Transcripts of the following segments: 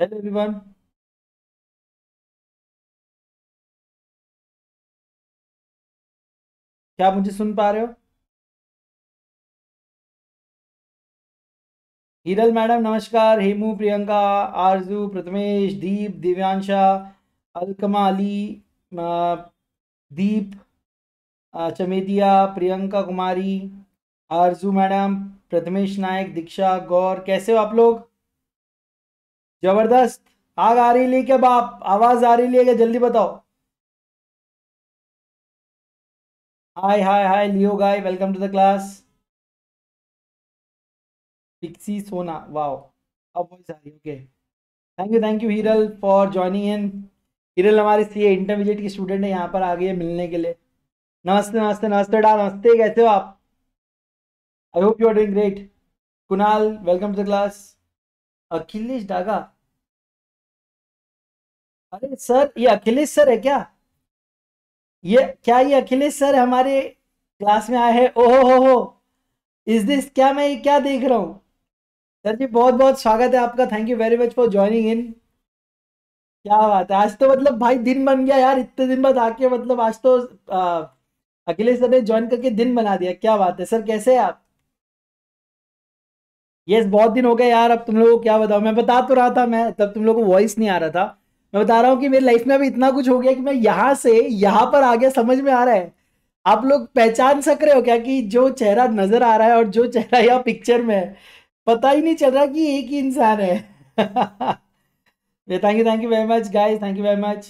Hello everyone. क्या मुझे सुन पा रहे हो हिरल मैडम नमस्कार हेमू प्रियंका आरजू प्रथमेश दीप दिव्यांशा अलकमा अली दीप चमेदिया प्रियंका कुमारी आरजू मैडम प्रथमेश नायक दीक्षा गौर कैसे हो आप लोग जबरदस्त आग आ रही क्या बाप आवाज आ रही है क्या जल्दी बताओ hi hi hi Leo guy welcome to the class Pixie Sona wow अब वॉइस आ रही okay thank you thank you Hiral for joining in Hiral हमारे सी इंटरमीडिएट के स्टूडेंट है यहाँ पर आ गए मिलने के लिए नमस्ते नमस्ते नमस्ते डा नमस्ते कैसे हो आप I hope you are doing great Kunal welcome to the class Akhilesh Daga अरे सर ये अखिलेश सर है क्या ये क्या ये अखिलेश सर हमारे क्लास में आए हैं ओहो हो हो इस दिस क्या मैं ये क्या देख रहा हूँ सर जी बहुत बहुत स्वागत है आपका thank you very much for joining in क्या बात है आज तो मतलब भाई दिन बन गया यार इतने दिन बाद आके मतलब आज तो अखिलेश सर ने ज्वाइन करके दिन बना दिया क्या बात है सर कैसे है आप यस बहुत दिन हो गए यार अब तुम लोगों को क्या बताओ मैं बता तो रहा था मैं तब तुम लोगों को वॉइस नहीं आ रहा था मैं बता रहा हूँ कि मेरी लाइफ में अभी इतना कुछ हो गया कि मैं यहाँ से यहाँ पर आ गया समझ में आ रहा है आप लोग पहचान सक रहे हो क्या कि जो चेहरा नजर आ रहा है और जो चेहरा यहाँ पिक्चर में है पता ही नहीं चल रहा कि एक ही इंसान है thank you thank you very much guys thank you very much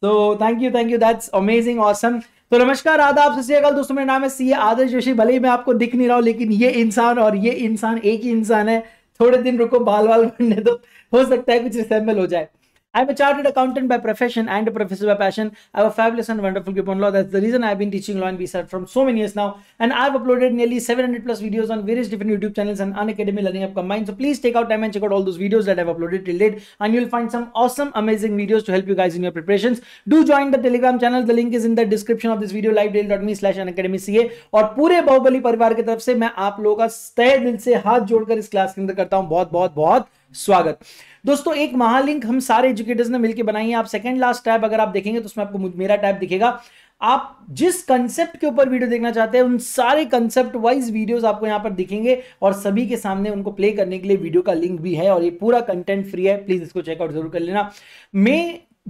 so thank you thank you that's amazing awesome तो नमस्कार आदाब सत्यकाल दोस्तों मेरा नाम है सी आदर्श जोशी भले ही मैं आपको दिख नहीं रहा हूँ लेकिन ये इंसान और ये इंसान एक ही इंसान है थोड़े दिन रुको बाल बाल बनने दो हो सकता है कुछ रिसेम्बल हो जाए I'm a chartered accountant by profession and a professor by passion. I have a fabulous and wonderful grip on law. That's the reason I've been teaching law and visa from so many years now. And I've uploaded nearly 700 plus videos on various different YouTube channels and Unacademy Learning App combined. So please take out time and check out all those videos that I've uploaded till date. And you'll find some awesome, amazing videos to help you guys in your preparations. Do join the Telegram channel. The link is in the description of this video, livedale.me slash Unacademy CA और पूरे बाहुबली परिवार की तरफ से मैं आप लोगों का तय दिल से हाथ जोड़कर इस क्लास के अंदर करता हूं बहुत बहुत बहुत स्वागत दोस्तों एक महालिंक हम सारे एजुकेटर्स ने मिलकर बनाई है आप सेकंड लास्ट टैब अगर आप देखेंगे तो उसमें आपको मेरा टैब दिखेगा आप जिस कंसेप्ट के ऊपर वीडियो देखना चाहते हैं उन सारे कंसेप्ट वाइज वीडियोस आपको यहां पर दिखेंगे और सभी के सामने उनको प्ले करने के लिए वीडियो का लिंक भी है और ये पूरा कंटेंट फ्री है प्लीज इसको चेकआउट जरूर कर लेना मैं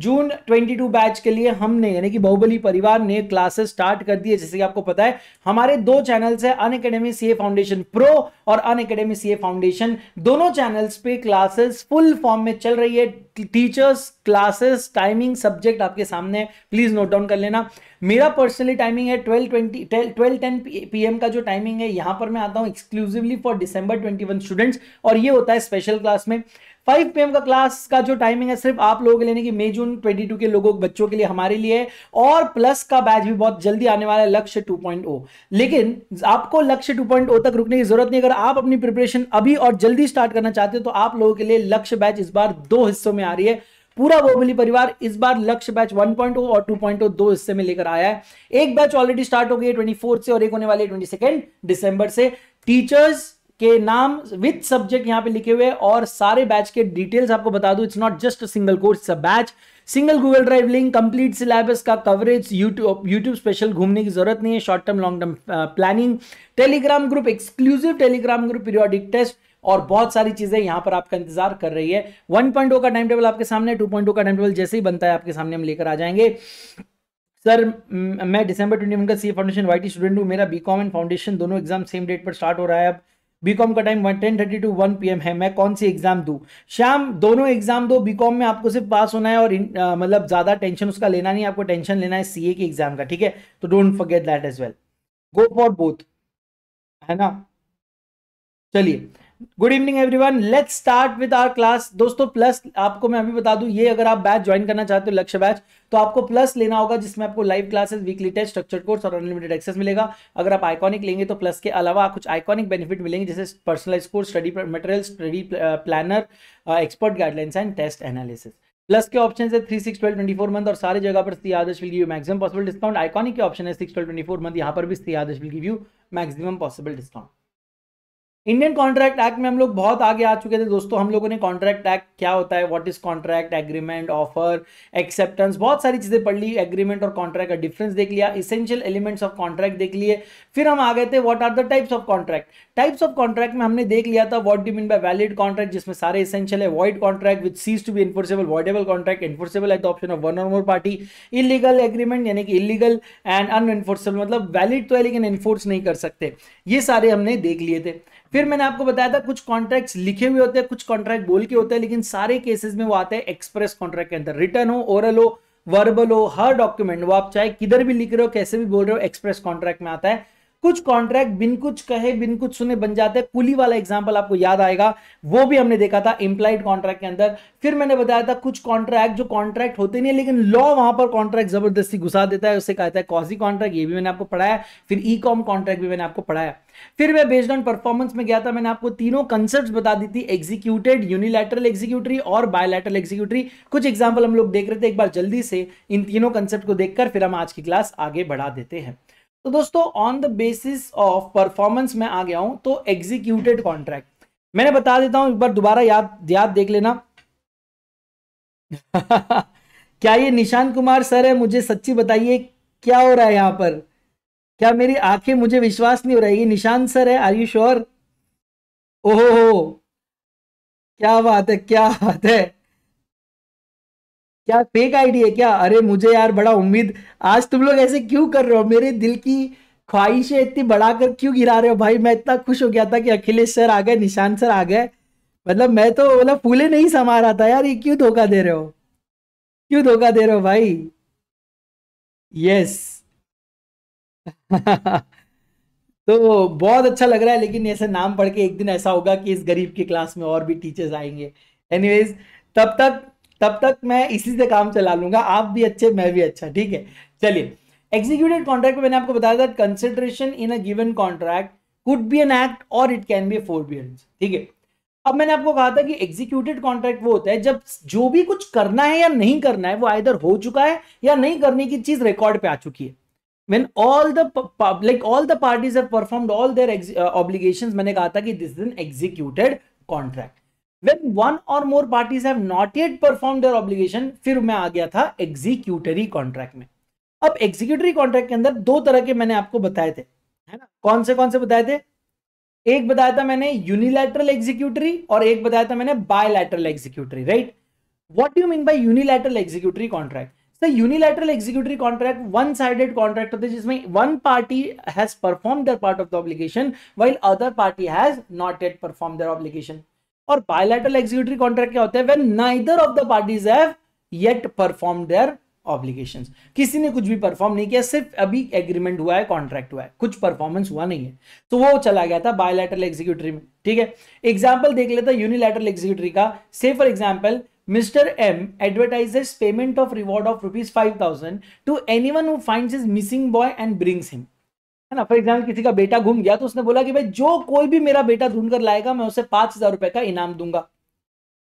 जून 22 बैच के लिए हमने यानी कि बहुबली परिवार ने क्लासेस स्टार्ट कर दिए जैसे कि आपको पता है हमारे दो चैनल्स है Unacademy C foundation pro और अन अकेडमी सी फाउंडेशन दोनों चैनल्स पे क्लासेस फुल फॉर्म में चल रही है टीचर्स क्लासेस टाइमिंग सब्जेक्ट आपके सामने है प्लीज नोट डाउन कर लेना मेरा पर्सनली टाइमिंग है twelve twenty twelve ten P का जो टाइमिंग है यहां पर मैं आता हूं exclusively for December twenty students और ये होता है स्पेशल क्लास में 5 पीएम का क्लास का जो टाइमिंग है सिर्फ आप लोगों के लेने की मई जून ट्वेंटी के लोगों बच्चों के लिए हमारे लिए और प्लस का बैच भी बहुत जल्दी आने वाला है लक्ष्य 2.0 लेकिन आपको लक्ष्य 2.0 तक रुकने की जरूरत नहीं अगर आप अपनी प्रिपरेशन अभी और जल्दी स्टार्ट करना चाहते हो तो आप लोगों के लिए लक्ष्य बैच इस बार दो हिस्सों में आ रही है पूरा बोबली परिवार इस बार लक्ष्य बैच 1.0 और 2.0 दो हिस्से में लेकर आया है एक बैच ऑलरेडी स्टार्ट हो गई है ट्वेंटी से और एक होने वाली है ट्वेंटी दिसंबर से टीचर्स के नाम विथ सब्जेक्ट यहाँ पे लिखे हुए और सारे बैच के डिटेल्स आपको बता दू it's not just single course batch single Google drive link complete syllabus का कवरेज यूट्यूब यूट्यूब स्पेशल घूमने की जरूरत नहीं है short term long term planning Telegram group exclusive Telegram group periodic test और बहुत सारी चीजें यहां पर आपका इंतजार कर रही है वन 1.0 का टाइम टेबल आपके सामने टू 2.0 का टाइम टेबल जैसे ही बनता है आपके सामने हम लेकर आ जाएंगे सर mm, मैं डिसंबर ट्वेंटी का सी फाउंडेशन वाई स्टूडेंट हूँ मेरा बी कॉम एंड फाउंडेशन दोनों एग्जाम सेम डेट पर स्टार्ट हो रहा है अब बीकॉम का time ten thirty to one P है मैं कौन सी एग्जाम दू शाम दोनों एग्जाम दो बीकॉम में आपको सिर्फ पास होना है और मतलब ज़्यादा टेंशन उसका लेना नहीं आपको टेंशन लेना है सीए के एग्जाम का ठीक है तो don't forget that as well go for both है ना चलिए good evening everyone let's start with our class दोस्तों प्लस आपको मैं अभी बता दूं ये अगर आप बैच ज्वाइन करना चाहते हो लक्ष्य बैच तो आपको प्लस लेना होगा जिसमें आपको live classes weekly test structure course और अनलिमिटेड एक्सेस मिलेगा अगर आप आइकॉनिक लेंगे तो प्लस के अलावा कुछ आइकॉनिक बेनिफिट मिलेंगे जैसे personalise course study material study planner expert guidelines and test analysis plus के ऑप्शन है three six twelve twenty four month और सारी जगह पर C Adarsh will you maximum possible discount iconic के ऑप्शन है six twelve twenty four month यहाँ पर भी C Adarsh will give you maximum possible discount Indian contract act में हम लोग बहुत आगे आ चुके थे दोस्तों हम लोगों ने कॉन्ट्रैक्ट एक्ट क्या होता है what is contract agreement offer acceptance बहुत सारी चीज़ें पढ़ ली एग्रीमेंट और कॉन्ट्रैक्ट का डिफरेंस देख लिया इसेंशियल एलिमेंट्स ऑफ कॉन्ट्रैक्ट देख लिए फिर हम आ गए थे what are the types of contract types of contract में हमने देख लिया था what do mean by valid contract जिसमें सारे इसेंशियल है void contract which ceases to be enforceable voidable contract enforceable at the option of one or more party illegal agreement यानी कि इलीगल एंड अनएनफोर्सेबल मतलब वैलिड तो है लेकिन इन्फोर्स नहीं कर सकते ये सारे हमने देख लिए थे फिर मैंने आपको बताया था कुछ कॉन्ट्रैक्ट्स लिखे हुए होते हैं कुछ कॉन्ट्रैक्ट बोल के होते हैं लेकिन सारे केसेस में वो आते हैं एक्सप्रेस कॉन्ट्रैक्ट के अंदर रिटर्न हो ओरल हो वर्बल हो हर डॉक्यूमेंट वो आप चाहे किधर भी लिख रहे हो कैसे भी बोल रहे हो एक्सप्रेस कॉन्ट्रैक्ट में आता है कुछ कॉन्ट्रैक्ट बिन कुछ कहे बिन कुछ सुने बन जाते हैं कुली वाला एग्जाम्पल आपको याद आएगा वो भी हमने देखा था इंप्लाइड कॉन्ट्रैक्ट के अंदर फिर मैंने बताया था कुछ कॉन्ट्रैक्ट जो कॉन्ट्रैक्ट होते नहीं है लेकिन लॉ वहां पर कॉन्ट्रैक्ट जबरदस्ती घुसा देता है उसे कहता है कॉजी कॉन्ट्रैक्ट ये भी मैंने आपको पढ़ाया फिर ई कॉम कॉन्ट्रैक्ट भी मैंने आपको पढ़ाया फिर मैं बेस्ड ऑन परफॉर्मेंस में गया था मैंने आपको तीनों कंसेप्ट बता दी थी एग्जीक्यूटेड यूनिलैटरल एग्जीक्यूटरी और बायोलैटरल एग्जीक्यूटरी कुछ एग्जाम्पल हम लोग देख रहे थे एक बार जल्दी से इन तीनों कंसेप्ट को देखकर फिर हम आज की क्लास आगे बढ़ा देते हैं तो दोस्तों on the basis of performance में आ गया हूं तो एग्जीक्यूटेड कॉन्ट्रैक्ट मैंने बता देता हूं एक बार दोबारा याद याद देख लेना क्या ये निशान कुमार सर है मुझे सच्ची बताइए क्या हो रहा है यहां पर क्या मेरी आंखें मुझे विश्वास नहीं हो रहा है ये निशान सर है आर यू श्योर ओहो क्या बात है क्या बात है क्या फेक आईडी है क्या अरे मुझे यार बड़ा उम्मीद आज तुम लोग ऐसे क्यों कर रहे हो मेरे दिल की ख्वाहिशें इतनी बढ़ाकर क्यों गिरा रहे हो भाई मैं इतना खुश हो गया था कि अखिलेश सर आ गए निशान सर आ गए मतलब मैं तो मतलब फूले नहीं समा रहा था यार ये क्यों धोखा दे रहे हो क्यों धोखा दे रहे हो भाई यस तो बहुत अच्छा लग रहा है लेकिन ऐसे नाम पढ़ के एक दिन ऐसा होगा कि इस गरीब की क्लास में और भी टीचर्स आएंगे एनीवेज तब तक तब तक मैं इसी से काम चला लूंगा आप भी अच्छे मैं भी अच्छा ठीक है चलिए एग्जीक्यूटेड कॉन्ट्रैक्ट में मैंने आपको बताया था consideration in a given contract could be an act or it can be forbear ठीक है अब मैंने आपको कहा था कि एग्जीक्यूटेड कॉन्ट्रैक्ट वो होता है जब जो भी कुछ करना है या नहीं करना है वो आधर हो चुका है या नहीं करने की चीज रिकॉर्ड पे आ चुकी है when all the like all the parties have performed all their uh, obligations मैंने कहा था कि this is an executed contract when one or more parties have फिर मैं आ गया था एग्जीक्यूटरी कॉन्ट्रैक्ट में अब एग्जीक्यूटरी कॉन्ट्रैक्ट के अंदर दो तरह के मैंने आपको बताए थे है ना कौन से कौन से बताए थे एक बताया था मैंने यूनिलैटरल एग्जीक्यूटरी और एक बताया था मैंने bilateral executory right what you mean by unilateral executory contract sir unilateral executory contract one sided contract होते जिसमें one party has perform their part of the obligation while other party has not yet perform their obligation और bilateral executory contract क्या होता है when neither of the parties have yet perform their obligation किसी ने कुछ भी perform नहीं किया सिर्फ अभी एग्रीमेंट हुआ है कॉन्ट्रैक्ट हुआ है कुछ परफॉर्मेंस हुआ नहीं है तो वो चला गया था बायोलेटल एग्जीक्यूटरी में ठीक है एग्जाम्पल देख लेता यूनिलेटरल एग्जीक्यूटिव का say for example Mr. M advertises payment ऑफ reward of rupees 5000 to anyone who finds his missing boy and brings him है ना फॉर एग्जाम्पल किसी का बेटा घूम गया तो उसने बोला कि भाई जो कोई भी मेरा बेटा ढूंढ कर लाएगा मैं उसे पांच हजार रुपए का इनाम दूंगा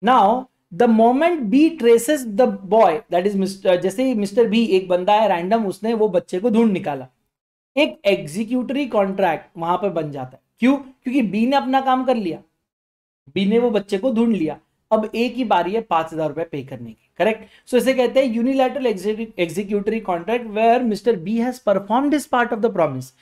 now the moment B traces the boy that is mister जैसे मिस्टर बी एक बंदा है रैंडम उसने वो बच्चे को ढूंढ निकाला एक एग्जीक्यूटरी कॉन्ट्रैक्ट वहां पर बन जाता है क्यों क्योंकि बी ने अपना काम कर लिया बी ने वो बच्चे को ढूंढ लिया अब एक ही बारी है पांच हजार रुपए पे करने की करेक्ट सो so, इसे कहते हैं unilateral executory contract where mister B has perform this part of the promise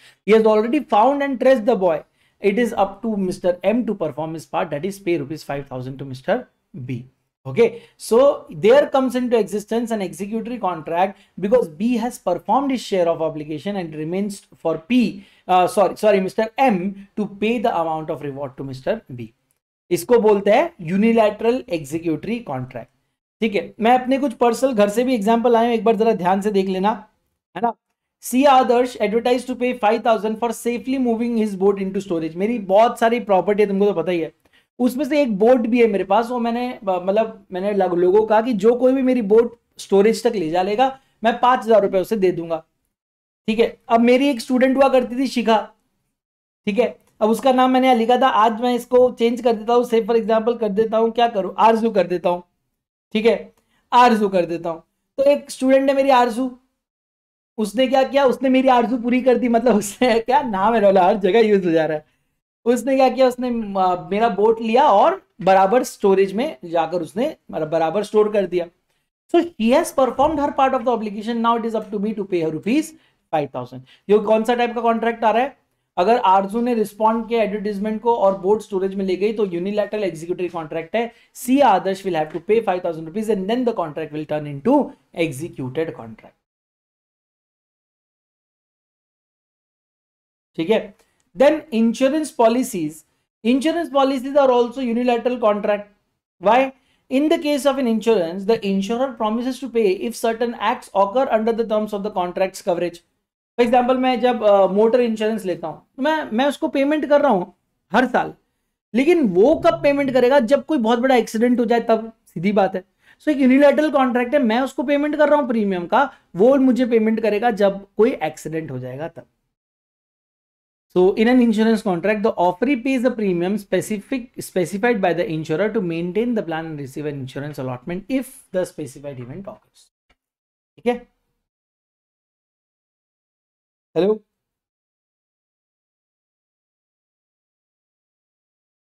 already found and trace the boy it is up to mister M to perform his part that is pay rupees five thousand to mister B okay so there comes into existence and executory contract because B has perform this share of obligation and remains for P sorry sorry mister M to पे the amount of reward to mister B इसको बोलते हैं unilateral executory contract ठीक है मैं अपने कुछ personal घर से भी एग्जाम्पल आए एक बार जरा ध्यान से देख लेना है ना C Adarsh advertise to pay five thousand for safely moving his boat into storage मेरी बहुत सारी प्रॉपर्टी है तुमको तो पता ही है उसमें से एक बोट भी है मेरे पास वो मैंने मतलब मैंने लोगों को कहा कि जो कोई भी मेरी बोट स्टोरेज तक ले जा लेगा मैं पांच हज़ार रुपये उसे दे दूंगा ठीक है अब मेरी एक स्टूडेंट हुआ करती थी शिखा ठीक है अब उसका नाम मैंने यहाँ लिखा था आज मैं इसको चेंज कर देता हूँ से फॉर एग्जाम्पल कर देता हूँ क्या करूँ आरजू कर देता हूँ ठीक है आरजू कर देता हूँ तो एक स्टूडेंट है मेरी आरजू उसने क्या किया उसने मेरी आरजू पूरी कर दी मतलब उसने क्या नाम है रोला हर जगह यूज हो जा रहा है उसने क्या किया उसने मेरा बोट लिया और बराबर स्टोरेज में जाकर उसने मतलब बराबर स्टोर कर दिया so he has performed her part of the obligation now it is up to me to pay her rupees five thousand ये कौन सा टाइप का कॉन्ट्रैक्ट आ रहा है अगर आरजू ने रिस्पॉन्ड किया एडवर्टीजमेंट को और बोर्ड स्टोरेज में ले गई तो यूनिलैटरल एग्जीक्यूटिव कॉन्ट्रैक्ट है C Adarsh will have to pay five thousand rupees and then the contract will turn into executed contract ठीक है then insurance policies insurance policies are also unilateral contract why In the case of an insurance, the insurer promises to pay if certain acts occur under the terms of the contract's coverage. For example मैं जब motor insurance लेता हूँ तो मैं मैं उसको payment कर रहा हूँ हर साल लेकिन वो कब पेमेंट करेगा जब कोई बहुत बड़ा एक्सीडेंट हो जाए तब सीधी बात है सो so, एक यूनिलेटरल कॉन्ट्रैक्ट है मैं उसको पेमेंट कर रहा हूँ प्रीमियम का वो मुझे पेमेंट करेगा जब कोई एक्सीडेंट हो जाएगा तब So in an insurance contract, the offeree pays a premium specific specified by the insurer to maintain the plan and receive an insurance allotment if the specified event occurs. ठीक है hello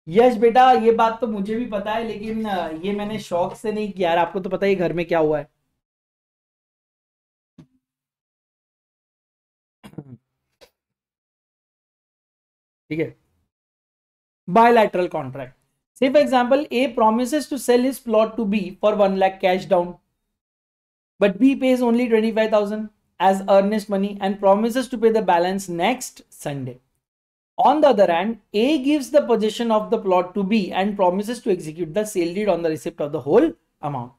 यश बेटा ये बात तो मुझे भी पता है लेकिन ये मैंने शौक से नहीं किया यार आपको तो पता ही घर में क्या हुआ है ठीक है bilateral contract say for example A promise to sell his plot to B for one lakh cash down but B pays only twenty five thousand as earnest money and promises to pay the balance next Sunday. On the other hand, A gives the possession of the plot to B and promises to execute the sale deed on the receipt of the whole amount.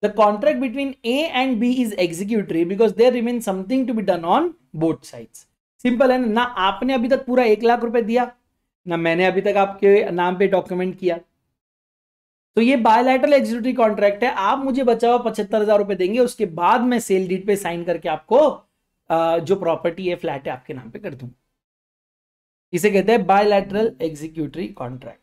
The contract between A and B is executory because there remains something to be done on both sides. Simple, है ना आपने अभी तक पूरा एक लाख रुपए दिया ना मैंने अभी तक आपके नाम पे डॉक्यूमेंट किया तो ये बायोलैटरल एग्जीक्यूटिव कॉन्ट्रैक्ट है आप मुझे बचा हुआ पचहत्तर हजार रुपए देंगे उसके बाद मैं सेल डीड पे साइन करके आपको जो प्रॉपर्टी है फ्लैट है आपके नाम पे कर दूंगा इसे कहते हैं बायोलैटरल एग्जीक्यूटरी कॉन्ट्रैक्ट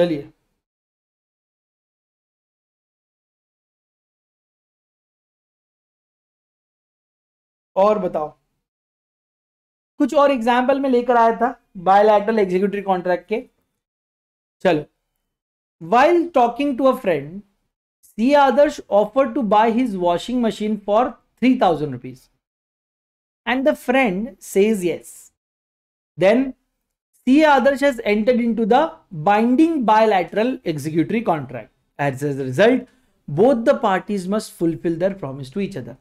चलिए और बताओ कुछ और एग्जाम्पल में लेकर आया था बायोलैटरल एग्जीक्यूटिव कॉन्ट्रैक्ट के चलो while talking to a friend C Adarsh offer to buy his washing machine for three thousand rupees and the friend says yes then C Adarsh has entered into the binding bilateral executive contract as as result both the parties must fulfil their promise to each other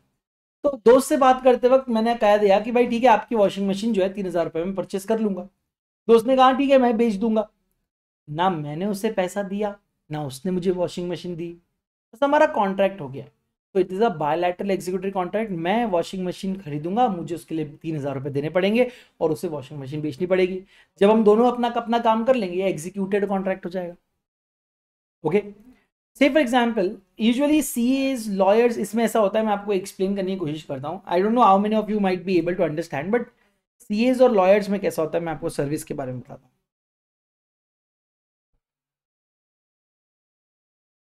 तो दोस्त से बात करते वक्त मैंने कह दिया कि भाई ठीक है आपकी वॉशिंग मशीन जो है तीन हजार रुपये में परचेस कर लूंगा दोस्त ने कहा ठीक है मैं बेच दूंगा ना मैंने उसे पैसा दिया ना उसने मुझे वॉशिंग मशीन दी बस तो हमारा कॉन्ट्रैक्ट हो गया तो it is a bilateral executive contract मैं वॉशिंग मशीन खरीदूंगा मुझे उसके लिए तीन हज़ार रुपये देने पड़ेंगे और उसे वॉशिंग मशीन बेचनी पड़ेगी जब हम दोनों अपना अपना काम कर लेंगे एग्जीक्यूटेड कॉन्ट्रैक्ट हो जाएगा okay okay? Say for example usually CAs lawyers इसमें ऐसा होता है मैं आपको एक्सप्लेन करने की कोशिश करता हूँ I don't know how many of you might be able to understand but CAs or lawyers में कैसा होता है मैं आपको सर्विस के बारे में बताता हूँ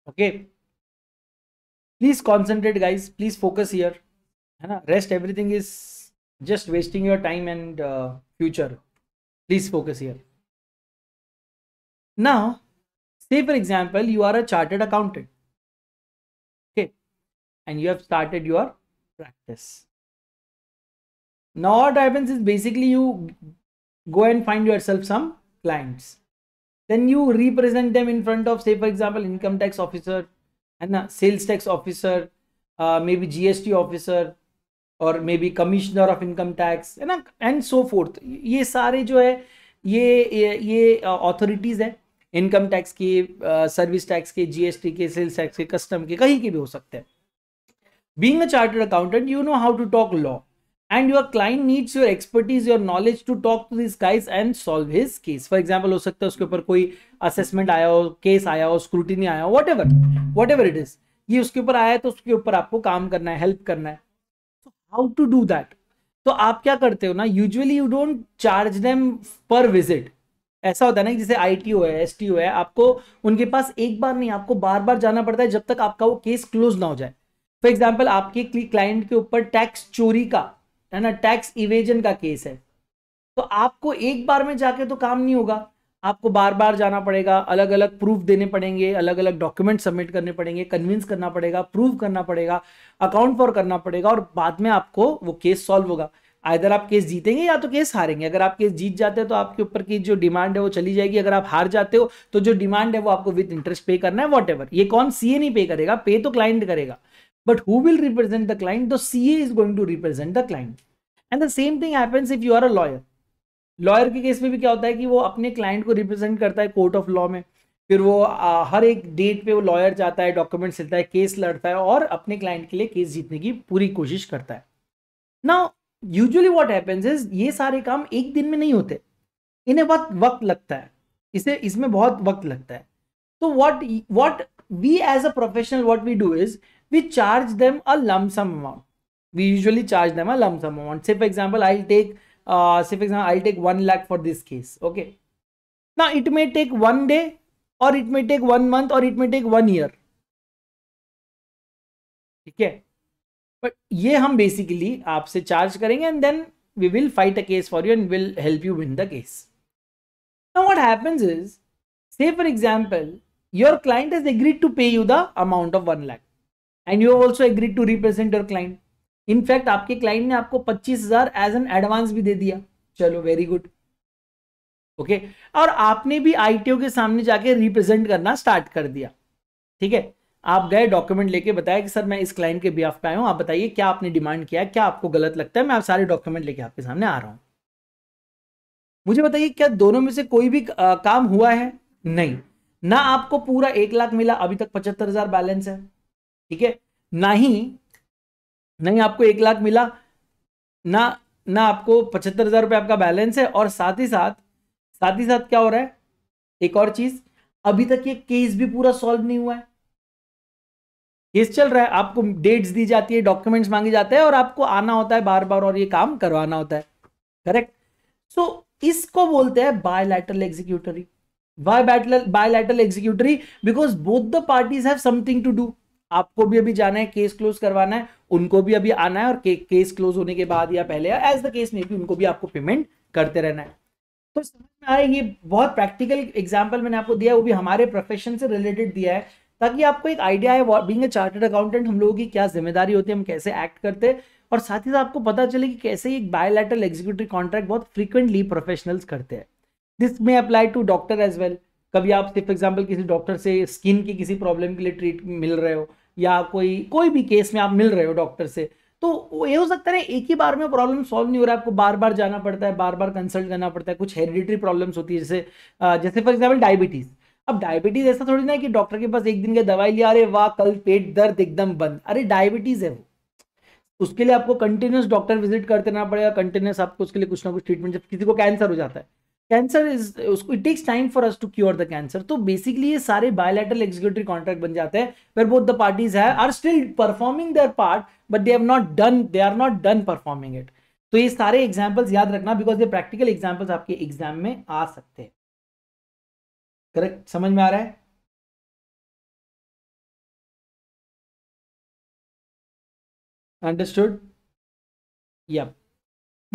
okay please concentrate guys please focus here है ना rest everything is just wasting your time and future please focus here ना Say for example, you are a chartered accountant. Okay. And you have started your practice. Now what happens is basically you go and find yourself some clients. Then you represent them in front of say for example income tax officer and a sales tax officer, uh, maybe GST officer or maybe commissioner of income tax, and so forth. And so forth ये सारे income tax की service tax के GST के sales tax के custom के कहीं के भी हो सकते हैं being a chartered accountant you know how to talk law and your client needs your expertise your knowledge to talk to this guys and solve his case for example हो सकता है उसके ऊपर कोई असेसमेंट आया हो केस आया हो स्क्रूटिनी आया हो whatever whatever it is ये उसके ऊपर आया है तो उसके ऊपर आपको काम करना है हेल्प करना है so how to do that तो आप क्या करते हो ना usually you don't charge them per visit ऐसा होता है ना जैसे आई टी ओ है एस टी ओ है आपको उनके पास एक बार नहीं आपको बार बार जाना पड़ता है जब तक आपका वो केस क्लोज ना हो जाए फॉर एग्जाम्पल आपके क्लाइंट के ऊपर टैक्स चोरी का है ना टैक्स इवेजन का केस है तो आपको एक बार में जाके तो काम नहीं होगा आपको बार बार जाना पड़ेगा अलग अलग प्रूफ देने पड़ेंगे अलग अलग डॉक्यूमेंट सबमिट करने पड़ेंगे कन्विंस करना पड़ेगा प्रूव करना पड़ेगा अकाउंट फॉर करना पड़ेगा और बाद में आपको वो केस सॉल्व होगा आइधर आप केस जीतेंगे या तो केस हारेंगे अगर आप केस जीत जाते हैं तो आपके ऊपर की जो डिमांड है वो चली जाएगी अगर आप हार जाते हो तो जो डिमांड है वो आपको विद इंटरेस्ट पे करना है वॉट ये कौन सीए नहीं पे करेगा पे तो क्लाइंट करेगा but who will represent the client the CA is going to represent the client and the same thing happens if you are a lawyer lawyer के केस में भी क्या होता है कि वो अपने क्लाइंट को रिप्रेजेंट करता है कोर्ट ऑफ लॉ में फिर वो आ, हर एक डेट पे वो लॉयर जाता है डॉक्यूमेंट्स लेता है केस लड़ता है और अपने क्लाइंट के लिए केस जीतने की पूरी कोशिश करता है ना यूजली वॉट हैपन्स इज ये सारे काम एक दिन में नहीं होते इन्हें वक्त वक्त लगता है इसे इसमें बहुत वक्त लगता है तो what what we as a professional what we do is we charge them a lump sum amount we usually charge them a lump sum amount सिर्फ एग्जाम्पल आई टेक सिर्फ example I take one lakh for this case okay ना it may take one day or it may take one month or it may take one year ठीक है but ये हम basically आपसे charge करेंगे and then we will fight a case for you and will help you win the case now what happens is say for example your client has agreed to pay you the amount of one lakh and you also agreed to represent your client in fact आपके क्लाइंट ने आपको पच्चीस हजार as an advance भी दे दिया चलो very good okay और आपने भी आईटीओ के सामने जाके रिप्रेजेंट करना स्टार्ट कर दिया ठीक है आप गए डॉक्यूमेंट लेके बताया कि सर मैं इस क्लाइंट के बिहाफ पे आया हूँ आप बताइए क्या आपने डिमांड किया क्या आपको गलत लगता है मैं आप सारे डॉक्यूमेंट लेके आपके सामने आ रहा हूँ मुझे बताइए क्या दोनों में से कोई भी आ, काम हुआ है नहीं ना आपको पूरा एक लाख मिला अभी तक पचहत्तर हजार बैलेंस है ठीक है ना ही नहीं आपको एक लाख मिला ना ना आपको पचहत्तर हजार रुपये आपका बैलेंस है और साथ ही साथ साथ ही साथ क्या हो रहा है एक और चीज अभी तक ये केस भी पूरा सॉल्व नहीं हुआ है केस चल रहा है आपको डेट्स दी जाती है डॉक्यूमेंट्स मांगे जाते हैं और आपको आना होता है बार बार और ये काम करवाना होता है करेक्ट सो so, इसको बोलते हैं बायलैटरल एग्जीक्यूटरी वाई बैटल bilateral executory because both the parties have something to do आपको भी अभी जाना है केस क्लोज करवाना है उनको भी अभी आना है और के, केस क्लोज होने के बाद या पहले एज द केस में भी उनको भी आपको पेमेंट करते रहना है तो समझ में आ है ये बहुत प्रैक्टिकल एग्जाम्पल मैंने आपको दिया है वो भी हमारे प्रोफेशन से रिलेटेड दिया है ताकि आपको एक आइडिया है बींग ए चार्टेड अकाउंटेंट हम लोगों की क्या जिम्मेदारी होती है हम कैसे एक्ट करते हैं और साथ ही साथ आपको पता चले कि कैसे एक बायोलेटल एग्जीक्यूटिव कॉन्ट्रैक्ट बहुत फ्रीक्वेंटली प्रोफेशनल्स करते हैं दिस में apply to doctor as well कभी आप सिर्फ एग्जाम्पल किसी डॉक्टर से स्किन की किसी प्रॉब्लम के लिए ट्रीट मिल रहे हो या कोई कोई भी केस में आप मिल रहे हो डॉक्टर से तो ये हो सकता है एक ही बार में प्रॉब्लम सॉल्व नहीं हो रहा है आपको बार बार जाना पड़ता है बार बार कंसल्ट करना पड़ता है कुछ हेरिडिटरी प्रॉब्लम्स होती है जैसे जैसे फॉर एग्जाम्पल डायबिटीज़ अब डायबिटीज ऐसा थोड़ी ना कि डॉक्टर के पास एक दिन के दवाई लिया अरे वाह कल पेट दर्द एकदम बंद अरे डायबिटीज है वो उसके लिए आपको कंटिन्यूस डॉक्टर विजिट करते रहना पड़ेगा कंटिन्यूस आपको उसके लिए कुछ ना कुछ ट्रीटमेंट जब किसी को कैंसर हो जाता है कैंसर इज उसको it takes time for us to cure the cancer तो बेसिकली ये सारे बायोलेटरल एग्जीक्यूटिव कॉन्ट्रैक्ट बन जाते हैं वेर बोथ द पार्टीज है are still performing their part but they have not done they are not done performing it तो ये सारे एग्जाम्पल्स याद रखना बिकॉज ये प्रैक्टिकल एग्जाम्पल्स आपके एग्जाम में आ सकते हैं करेक्ट समझ में आ रहा है Understood? Yep.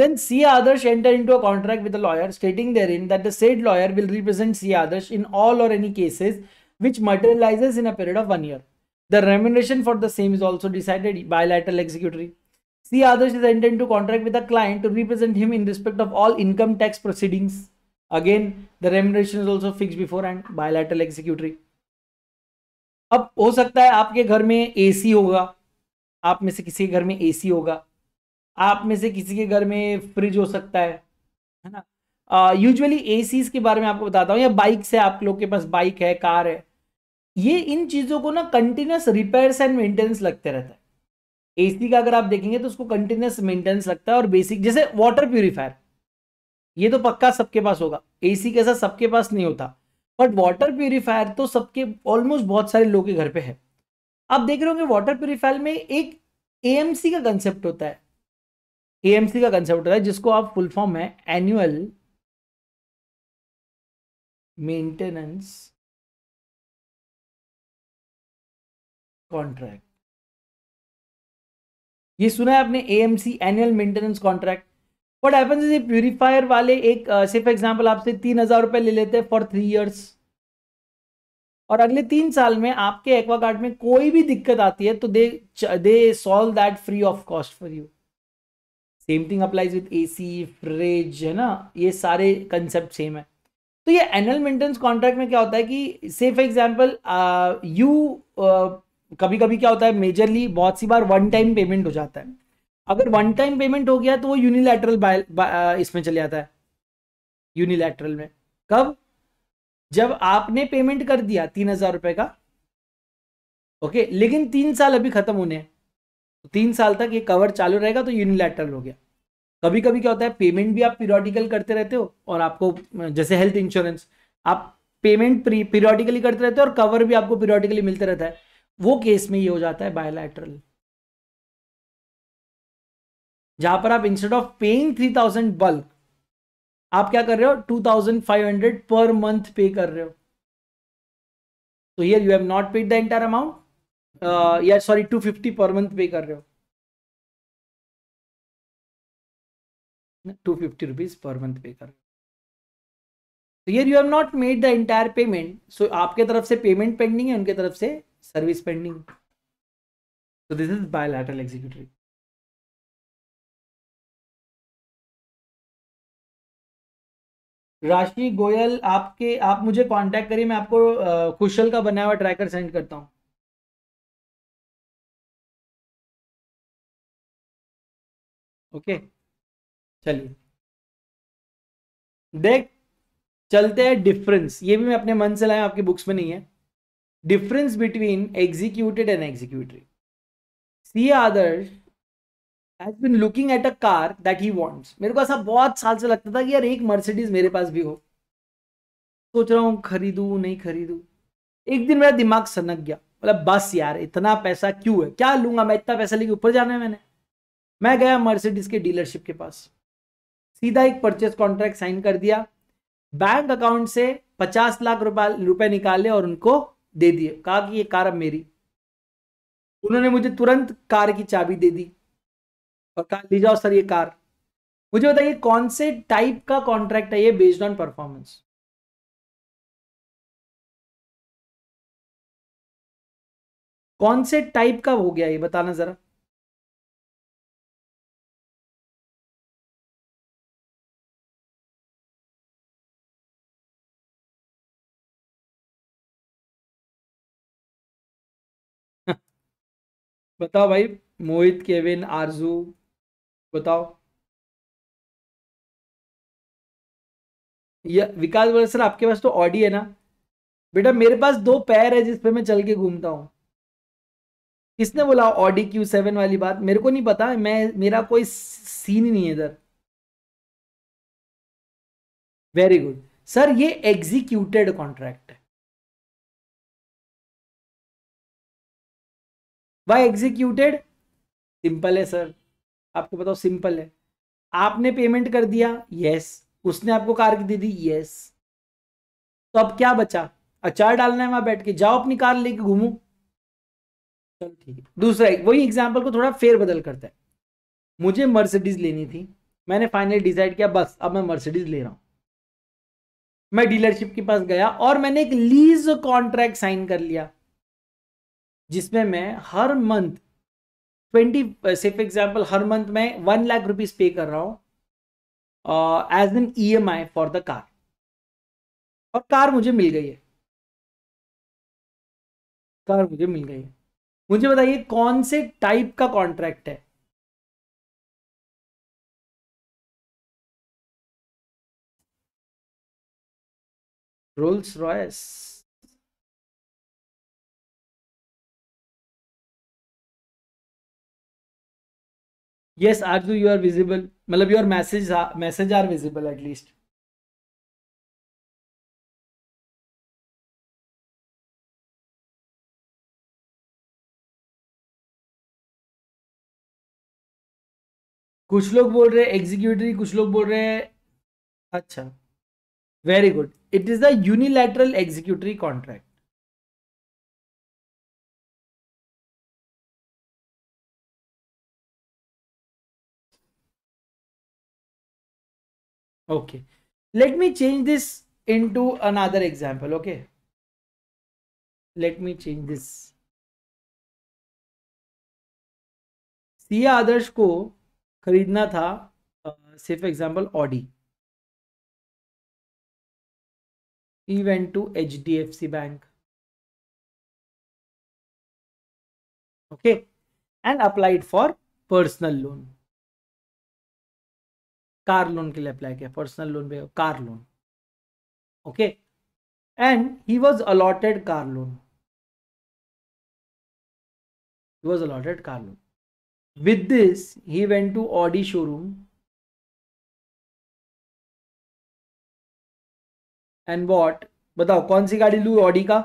Then C. Adarsh entered into a contract with a lawyer stating therein that the said lawyer will represent C. Adarsh in all or any cases which materializes in a period of one year. The remuneration for the same is also decided bilateral executory. C. Adarsh is entered into contract with a client to represent him in respect of all income tax proceedings. Again the remuneration is also fix before and bilateral executory अब हो सकता है आपके घर में AC होगा आप में से किसी के घर में एसी होगा आप में से किसी के घर में फ्रिज हो सकता है है ना यूजुअली ए सीज के बारे में आपको बताता हूँ या बाइक से आप लोग के पास बाइक है कार है ये इन चीज़ों को ना कंटिन्यूस रिपेयर्स एंड मेंटेनेंस लगते रहता है एसी का अगर आप देखेंगे तो उसको कंटिन्यूस मेंटेनेंस लगता है और बेसिक जैसे वाटर प्यूरिफायर ये तो पक्का सबके पास होगा एसी कैसा सबके पास नहीं होता बट वाटर प्योरीफायर तो सबके ऑलमोस्ट बहुत सारे लोगों के घर पे है आप देख रहे होंगे वाटर प्योरीफायर में एक एएमसी का कंसेप्ट होता है एएमसी का कंसेप्ट होता है जिसको आप फुल फॉर्म है एनुअल मेंटेनेंस कॉन्ट्रैक्ट ये सुना है आपने AMC annual maintenance contract what happen is ये प्यूरिफायर वाले एक से फॉर एग्जाम्पल आपसे तीन हज़ार रुपए ले लेते हैं फॉर थ्री ईयर्स और अगले तीन साल में आपके एक्वागार्ड में कोई भी दिक्कत आती है तो they they solve that free of cost for you same thing applies with A C fridge है ना ये सारे कंसेप्ट सेम है तो ये एनुअल मेंटेनेंस कॉन्ट्रैक्ट में क्या होता है कि से फॉर एग्जाम्पल यू कभी कभी क्या होता है मेजरली बहुत सी बार वन टाइम पेमेंट हो जाता है अगर वन टाइम पेमेंट हो गया तो वो यूनिलैटरल इसमें चले जाता है यूनिलैटरल में कब जब आपने पेमेंट कर दिया तीन हजार रुपए का ओके लेकिन तीन साल अभी खत्म होने हैं तो तीन साल तक ये कवर चालू रहेगा तो यूनिलैटरल हो गया कभी कभी क्या होता है पेमेंट भी आप पीरियडिकल करते रहते हो और आपको जैसे हेल्थ इंश्योरेंस आप पेमेंट पीरियडिकली करते रहते हो और कवर भी आपको पीरियडिकली मिलते रहता है वो केस में ये हो जाता है बायोलैटरल जहां पर आप instead of paying three thousand bulk आप क्या कर रहे हो two thousand five hundred per month pay कर रहे हो तो here you have not paid the entire amount या sorry two fifty per month pay कर रहे हो two fifty rupees per month pay कर रहे हो तो here you have not made the entire payment so आपके तरफ से पेमेंट पेंडिंग है उनके तरफ से service pending so this is bilateral executory राशि गोयल आपके आप मुझे कांटेक्ट करिए मैं आपको कुशल का बनाया हुआ ट्रैकर सेंड करता हूँ ओके चलिए देख चलते हैं डिफरेंस ये भी मैं अपने मन से लाया आपकी बुक्स में नहीं है difference between executed and executory C Adarsh has been looking at a car that he wants मेरे को ऐसा बहुत साल से लगता था कि यार एक मर्सिडीज मेरे पास भी हो सोच रहा हूँ खरीदू नहीं खरीदू एक दिन मेरा दिमाग सनक गया मतलब बस यार इतना पैसा क्यों है क्या लूंगा मैं इतना पैसा लेके ऊपर जाना है मैंने मैं गया मर्सिडीज के डीलरशिप के पास सीधा एक परचेस कॉन्ट्रैक्ट साइन कर दिया बैंक अकाउंट से पचास लाख रुपए निकाले और उनको दे दिए कहा कि ये कार अब मेरी उन्होंने मुझे तुरंत कार की चाबी दे दी और कहा ले जाओ सर ये कार मुझे बताइए कौन से टाइप का कॉन्ट्रैक्ट है ये बेस्ड ऑन परफॉर्मेंस कौन से टाइप का हो गया ये बताना जरा बताओ भाई मोहित केविन आरजू बताओ या विकास बोले सर आपके पास तो ऑडी है ना बेटा मेरे पास दो पैर है जिसपे मैं चल के घूमता हूं किसने बोला ऑडी क्यू सेवन वाली बात मेरे को नहीं पता मैं मेरा कोई सीन ही नहीं है इधर वेरी गुड सर ये एग्जीक्यूटेड कॉन्ट्रैक्ट है वाई एग्जीक्यूटेड सिंपल है सर आपको बताओ सिंपल है आपने पेमेंट कर दिया यस उसने आपको कार की दे दी यस तो अब क्या बचा अचार डालना है वहां बैठ के जाओ अपनी कार लेके घूमू चल ठीक है दूसरा वही एग्जाम्पल को थोड़ा फेर बदल करता है मुझे मर्सिडीज लेनी थी मैंने फाइनली डिसाइड किया बस अब मैं मर्सिडीज ले रहा हूं मैं डीलरशिप के पास गया और मैंने एक लीज कॉन्ट्रैक्ट साइन कर लिया जिसमें मैं हर month twenty say for example हर मंथ में वन लाख रुपीज पे कर रहा हूं as an E M I for the car और कार मुझे मिल गई है कार मुझे मिल गई है मुझे बताइए कौन से टाइप का कॉन्ट्रैक्ट है Rolls Royce yes arzu you are visible मतलब your message are, message are visible at least कुछ लोग बोल रहे हैं एग्जीक्यूटिव कुछ लोग बोल रहे हैं अच्छा very good it is the unilateral executory contract okay let me change this into another example okay let me change this Siya Adarsh को खरीदना था सिर्फ example Audi he went to H D F C bank okay and applied for personal loan car loan के लिए apply किया personal loan पे car loan okay and he was allotted car loan he was allotted car loan with this he went to Audi showroom and bought बताओ कौन सी गाड़ी लू Audi का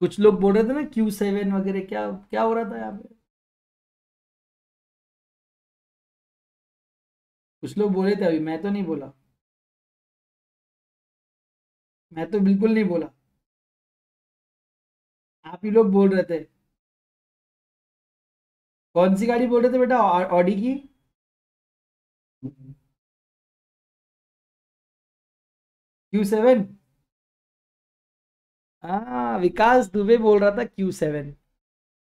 कुछ लोग बोल रहे थे ना क्यू सेवन वगैरह क्या क्या हो रहा था यहाँ पे कुछ लोग बोले थे अभी मैं तो नहीं बोला मैं तो बिल्कुल नहीं बोला आप ही लोग बोल रहे थे कौन सी गाड़ी बोल रहे थे बेटा ऑडी की क्यू सेवन हाँ विकास दुबे बोल रहा था क्यू सेवन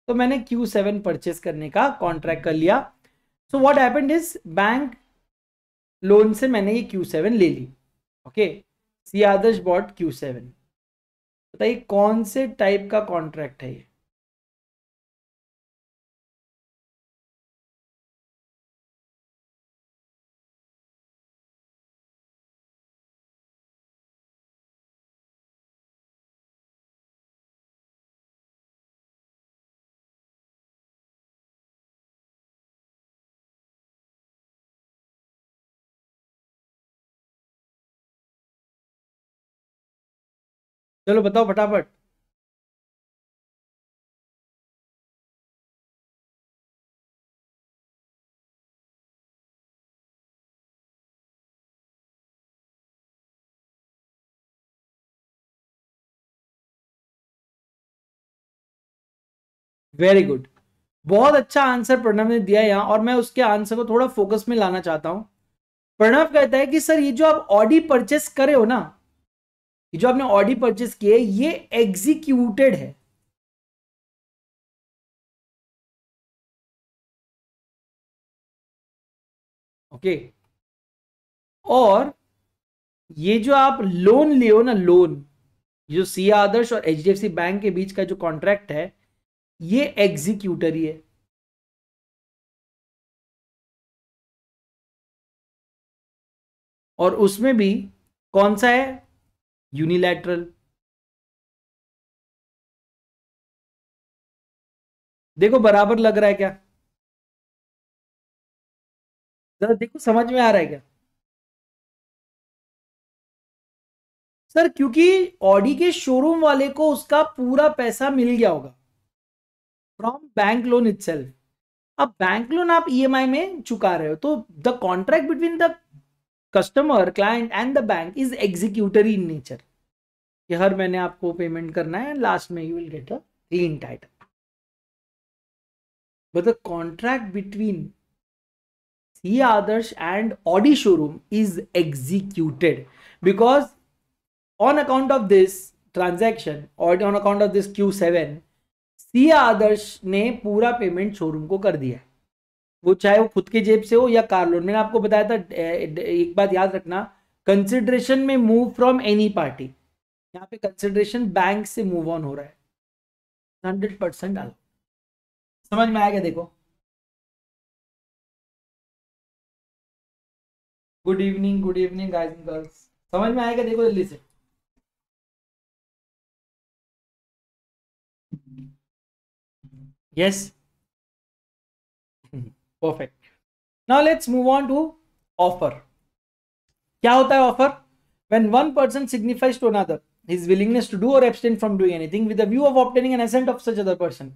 तो मैंने क्यू सेवन परचेस करने का कॉन्ट्रैक्ट कर लिया so what happened is bank loan से मैंने ये क्यू सेवन ले ली okay C Adarsh bought Q seven बताइए कौन से टाइप का कॉन्ट्रैक्ट है ये चलो बताओ फटाफट वेरी गुड बहुत अच्छा आंसर प्रणव ने दिया यहाँ और मैं उसके आंसर को थोड़ा फोकस में लाना चाहता हूँ प्रणव कहता है कि सर ये जो आप ऑडी परचेस करे हो ना ये जो आपने ऑडी परचेस किए ये एग्जीक्यूटेड है ओके okay. और ये जो आप लोन लियो ना लोन जो सी आदर्श और एच बैंक के बीच का जो कॉन्ट्रैक्ट है ये एग्जीक्यूटर ही है और उसमें भी कौन सा है यूनिलैटरल देखो बराबर लग रहा है क्या जरा देखो समझ में आ रहा है क्या सर क्योंकि ऑडी के शोरूम वाले को उसका पूरा पैसा मिल गया होगा फ्रॉम बैंक लोन इट अब बैंक लोन आप ईएमआई e में चुका रहे हो तो the contract between the customer client and the bank is executory in nature कि हर महीने आपको पेमेंट करना है लास्ट में you will get a clean title but the contract between C Adarsh and Audi showroom is executed because on account of this transaction on account of this Q seven सी आदर्श ने पूरा payment showroom को कर दिया है वो चाहे वो खुद के जेब से हो या कार लोन मैंने आपको बताया था एक बात याद रखना कंसिडरेशन में मूव फ्रॉम एनी पार्टी यहाँ पे कंसिडरेशन बैंक से मूव ऑन हो रहा है हंड्रेड परसेंट डालो समझ में आएगा देखो good evening good evening guys and girls समझ में आएगा देखो जल्दी से yes yes. Perfect now let's move on to offer क्या होता है offer when one person signifies to another his willingness to do or abstain from doing anything with the view of obtaining an assent of such other person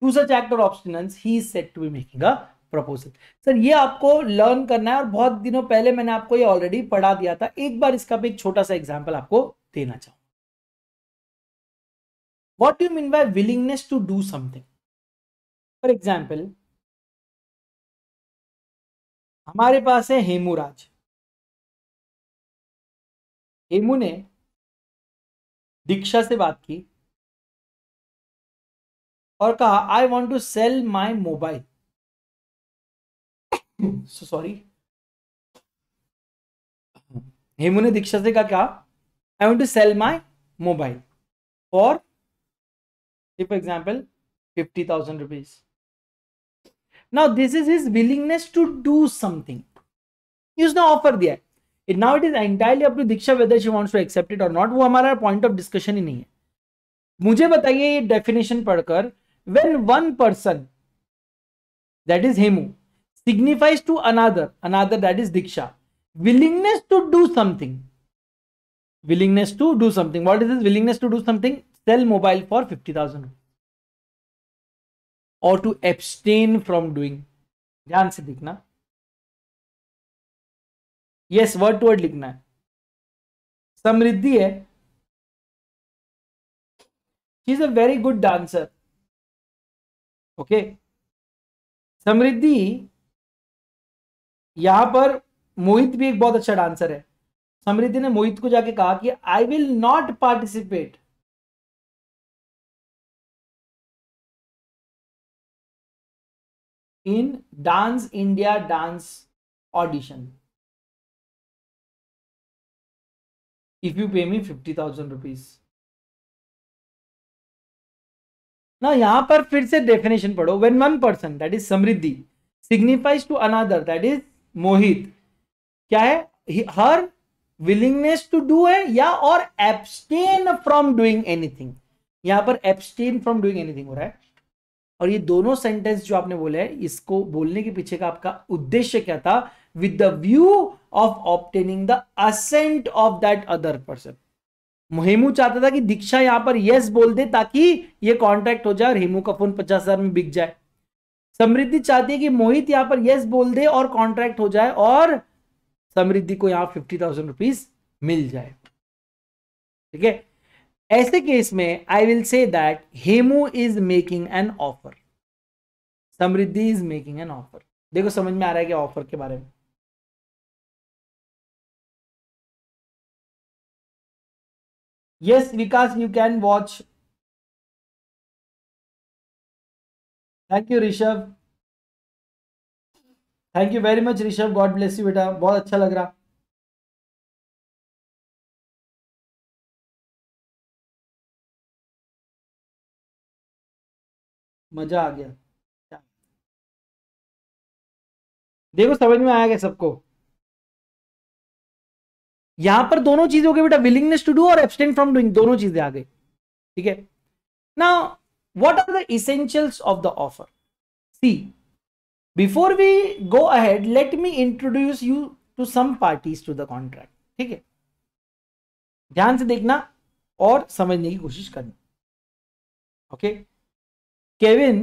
to such act or abstinence he is said to be making a proposal sir ये आपको learn करना है और बहुत दिनों पहले मैंने आपको ये ऑलरेडी पढ़ा दिया था एक बार इसका भी एक छोटा सा एग्जांपल आपको देना चाहूंगा what you mean by willingness to do something for example हमारे पास है हेमुराज हेमू ने दीक्षा से बात की और कहा I want to sell my mobile sorry Hemu ने दीक्षा से कहा I want to sell my mobile for for example fifty thousand rupees now this is his willingness to do something उसने ऑफर दिया है now it is entirely up to Diksha whether she wants to accept it or not वो हमारा point of discussion ही नहीं है मुझे बताइए ये डेफिनेशन पढ़कर when one person that is hemu signifies to another another that is diksha willingness to do something willingness to do something what is this willingness to do something sell mobile for 50000 और to abstain from doing ध्यान से देखना yes word to word लिखना है समृद्धि है she is a very good dancer okay Samriddhi यहां पर मोहित भी एक बहुत अच्छा डांसर है समृद्धि ने मोहित को जाके कहा कि I will not participate in Dance India Dance Audition. If you pay me 50,000 rupees. Now, यहाँ पर फिर से definition पढ़ो. When one person, that is Samriddhi, signifies to another, that is Mohit, क्या है? Her willingness to do है या और abstain from doing anything. यहाँ पर abstain from doing anything हो रहा है. और ये दोनों सेंटेंस जो आपने बोले हैं इसको बोलने के पीछे का आपका उद्देश्य क्या था with the view of obtaining the assent of that other person Hemu चाहता था कि दीक्षा यहां पर यस बोल दे ताकि ये कॉन्ट्रैक्ट हो जाए और हेमू का फोन पचास हजार में बिक जाए समृद्धि चाहती है कि मोहित यहां पर यस बोल दे और कॉन्ट्रैक्ट हो जाए और समृद्धि को यहां फिफ्टी थाउजेंड रुपीज मिल जाए ठीक है ऐसे केस में I will say that Hemu is making an offer Samriddhi is making an offer देखो समझ में आ रहा है कि ऑफर के बारे में yes Vikas you can watch thank you Rishabh thank you very much Rishabh God bless you बेटा बहुत अच्छा लग रहा मजा आ गया देखो समझ में आया गया सबको यहां पर दोनों चीजें हो गई बेटा willingness to do or abstain from doing दोनों चीजें आ गई ठीक है ना what are the essentials of the offer see before we go ahead let me introduce you to some parties to the contract ठीक है ध्यान से देखना और समझने की कोशिश करनी okay okay? Kevin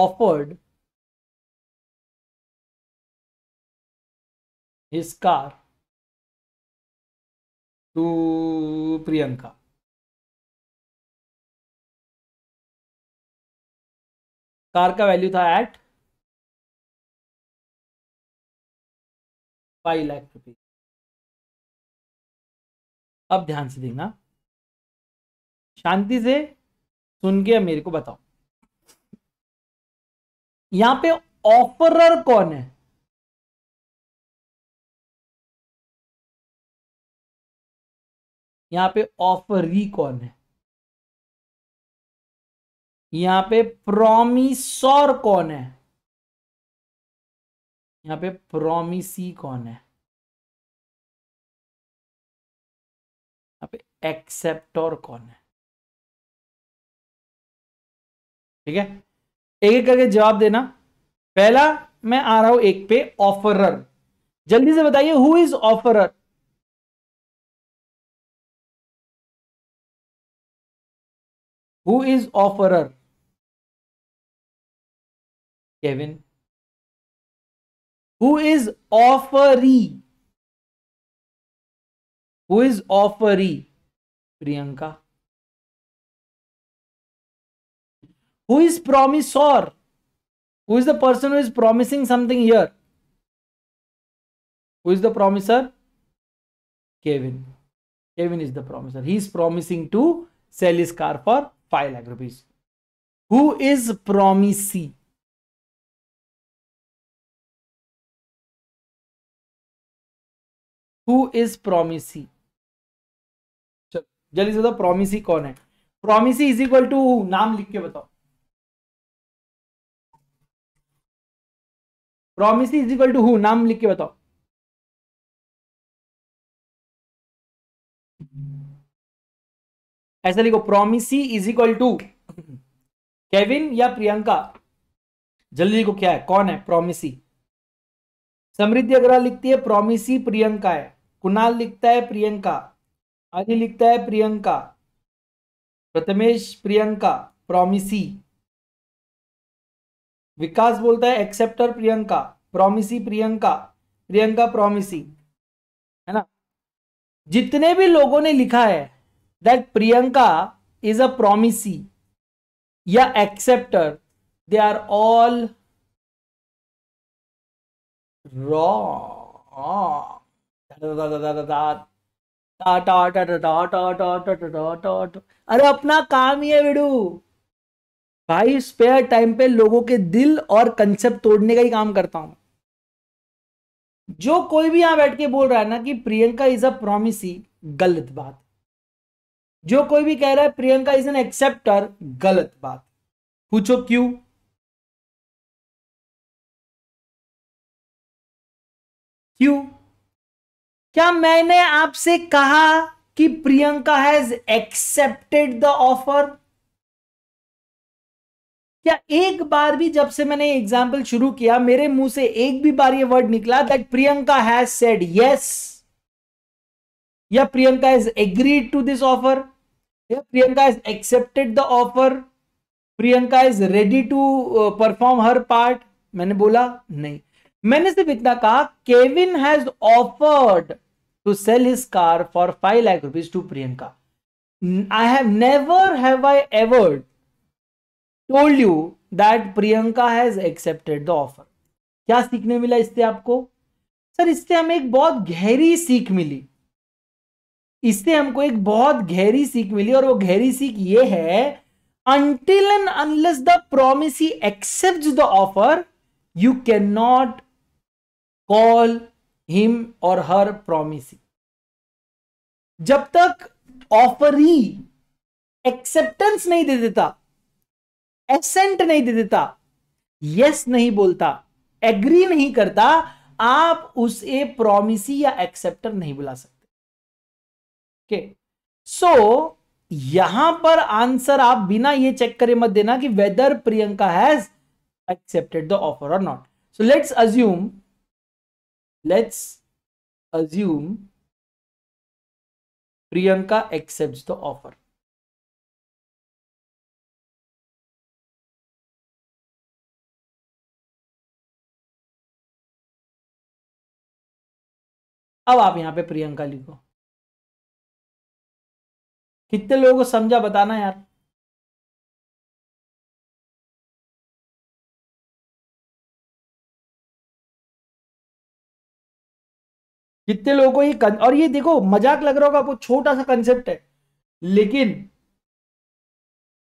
offered his car to Priyanka car का वैल्यू था एट फाइव लाख रुपीज अब ध्यान से देखना शांति से सुन के मेरे को बताओ यहां पे ऑफरर कौन है यहां पे ऑफरी कौन है यहां पे प्रोमिसोर कौन है यहां पे प्रोमिसी कौन है यहां पे एक्सेप्टर कौन है ठीक है एक एक करके जवाब देना पहला मैं आ रहा हूं एक पे ऑफरर जल्दी से बताइए who is offeror who is offeror Kevin who is offeree who is offeree Priyanka who is promisor who is the person who is promising something here who is the promiser kevin kevin is the promiser he is promising to sell his car for 5 lakh rupees who is promisee who is promisee चल जल्दी से बताओ promisee कौन है promisee is equal to नाम लिख के बताओ promisee is equal to who नाम लिख के बताओ ऐसा लिखो promisee is equal to Kevin या प्रियंका जल्दी को क्या है कौन है प्रोमिसी समृद्धि अग्रवाल लिखती है प्रोमिसी प्रियंका है कुणाल लिखता है प्रियंका आदि लिखता है प्रियंका प्रथमेश प्रियंका प्रोमिसी विकास बोलता है acceptor Priyanka promisee Priyanka Priyanka promisee है ना जितने भी लोगों ने लिखा है that Priyanka is a promisee या एक्सेप्टर दे आर ऑल रॉ अरे अपना काम ही है विडू भाई स्पेयर टाइम पे लोगों के दिल और कंसेप्ट तोड़ने का ही काम करता हूं जो कोई भी यहां बैठ के बोल रहा है ना कि प्रियंका इज अ प्रोमिसी गलत बात जो कोई भी कह रहा है प्रियंका इज एन एक्सेप्टर गलत बात पूछो क्यों क्यों क्या मैंने आपसे कहा कि Priyanka has accepted the offer क्या एक बार भी जब से मैंने एग्जाम्पल शुरू किया मेरे मुंह से एक भी बार ये वर्ड निकला that Priyanka has said yes या Priyanka is agreed to this offer या Priyanka is accepted the offer Priyanka is ready to perform her part मैंने बोला नहीं मैंने सिर्फ इतना कहा Kevin has offered to sell his car for five lakh rupees to Priyanka I have never have I ever told you that Priyanka has accepted the offer क्या सीखने मिला इससे आपको सर इससे हमें एक बहुत गहरी सीख मिली इससे हमको एक बहुत गहरी सीख मिली और वो गहरी सीख ये है unless the promise he accept the offer you can not call him or her promise जब तक ऑफर ही एक्सेप्टेंस नहीं दे देता एसेंट नहीं दे देता यस नहीं बोलता एग्री नहीं करता आप उसे प्रोमिसी या एक्सेप्टर नहीं बुला सकते ओके सो so, यहां पर आंसर आप बिना यह चेक करे मत देना कि whether Priyanka has accepted the offer or not so let's assume let's assume Priyanka accept the offer अब आप यहाँ पे प्रियंका लिखो कितने लोगों को समझा बताना यार कितने लोगों को ये कन... और ये देखो मजाक लग रहा होगा वो छोटा सा कंसेप्ट है लेकिन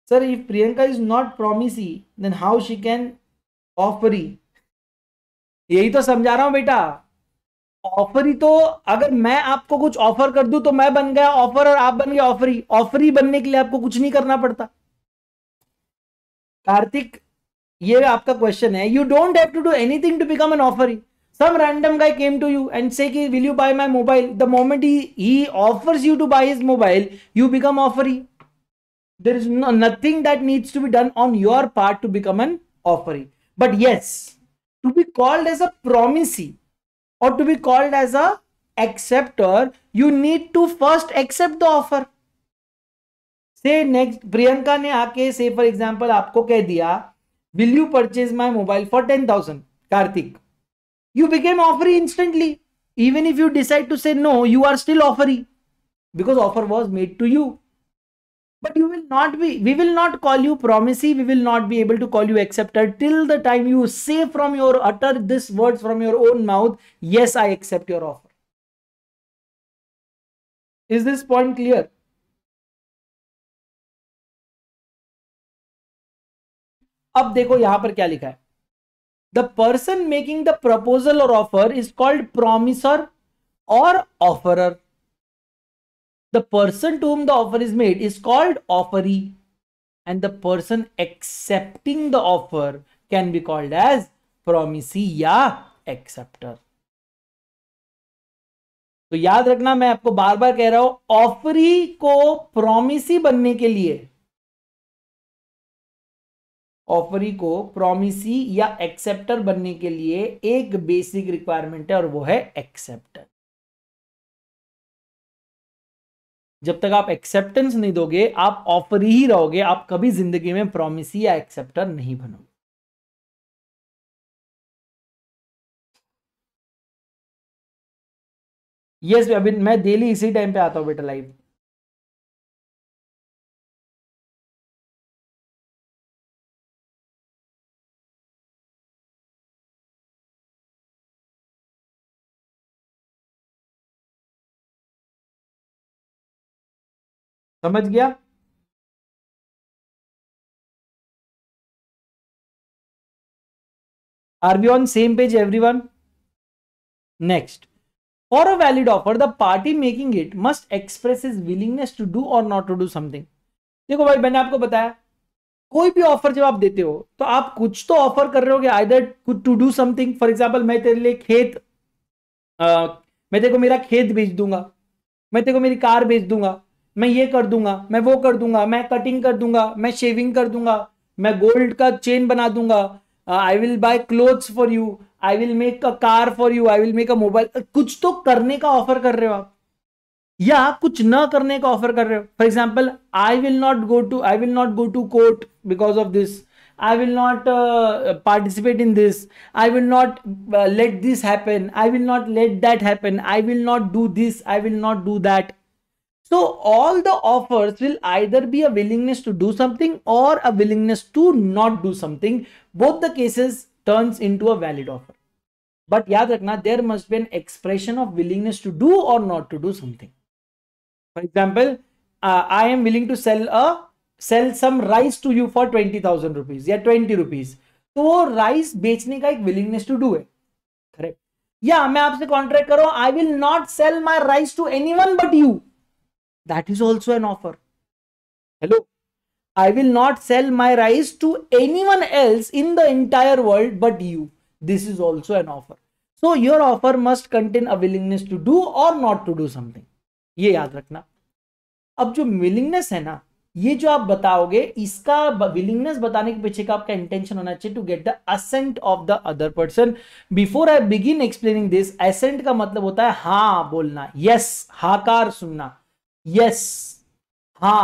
sir if Priyanka is not promisee then how she can offeree यही तो समझा रहा हूं बेटा ऑफर ही तो अगर मैं आपको कुछ ऑफर कर दूं तो मैं बन गया ऑफर और आप बन गए ऑफरी ऑफरी बनने के लिए आपको कुछ नहीं करना पड़ता कार्तिक ये आपका क्वेश्चन है you don't have to do anything to become an offer some random guy came to you and say कि will you buy my mobile the moment he he offers you to buy his mobile you become offer there is nothing that needs to be done on your part to become an offer but yes to be called as a promisee or to be called as a acceptor, you need to first accept the offer. Say next, Priyanka ne aake say for example aapko keh diya will you purchase my mobile for 10,000 kartik You became offer instantly. Even if you decide to say no, you are still offer because offer was made to you. but you will not be we will not call you promisee we will not be able to call you acceptor till the time you say from your utter these words from your own mouth yes i accept your offer is this point clear अब देखो यहां पर क्या लिखा है the person making the proposal or offer is called promisor or offeror the person to whom the offer is made is called offeree and the person accepting the offer can be called as promisee ya acceptor. तो याद रखना मैं आपको बार बार कह रहा हूं offeree को promisee बनने के लिए ऑफरी को प्रोमिसी या एक्सेप्टर बनने के लिए एक बेसिक रिक्वायरमेंट है और वो है एक्सेप्टर जब तक आप एक्सेप्टेंस नहीं दोगे आप ऑफर ही रहोगे आप कभी जिंदगी में प्रोमिसी या एक्सेप्टर नहीं बनोगे यस yes, अभी मैं डेली इसी टाइम पे आता हूँ बेटा लाइव समझ गया are we on same page every next for a valid offer the party making it must express is willingness to do or not to do something देखो भाई मैंने आपको बताया कोई भी ऑफर जब आप देते हो तो आप कुछ तो ऑफर कर रहे हो either to do something for example मैं तेरे लिए खेत आ, मैं तेरे को मेरा खेत बेच दूंगा मैं तेरे को मेरी कार बेच दूंगा मैं ये कर दूंगा मैं वो कर दूंगा मैं कटिंग कर दूंगा मैं शेविंग कर दूंगा मैं गोल्ड का चेन बना दूंगा I will buy clothes for you I will make a car for you I will make a mobile कुछ तो करने का ऑफर कर रहे हो आप या कुछ ना करने का ऑफर कर रहे हो for example I will not go to I will not go to court because of this I will not participate in this I will not let this happen I will not let that happen I will not do this I will not do that So all the offers will either be a willingness to do something or a willingness to not do something. Both the cases turns into a valid offer. But yaad rakna, there must be an expression of willingness to do or not to do something. For example, uh, I am willing to sell a sell some rice to you for 20,000 rupees Yeah, 20 rupees. So rice rice बेचने का willingness to do it. Correct. Yeah, मैं आपसे contract करो I will not sell my rice that is also an offer. Hello. I will not sell my rice to anyone else in the entire world but you. This is also an offer. So your offer must contain a willingness to do or not to do something. ये याद रखना अब जो willingness है ना ये जो आप बताओगे इसका विलिंगनेस बताने के पीछे का आपका इंटेंशन होना चाहिए to get the assent of the other person before I begin explaining this assent का मतलब होता है हाँ बोलना यस yes, हाकार सुनना यस हा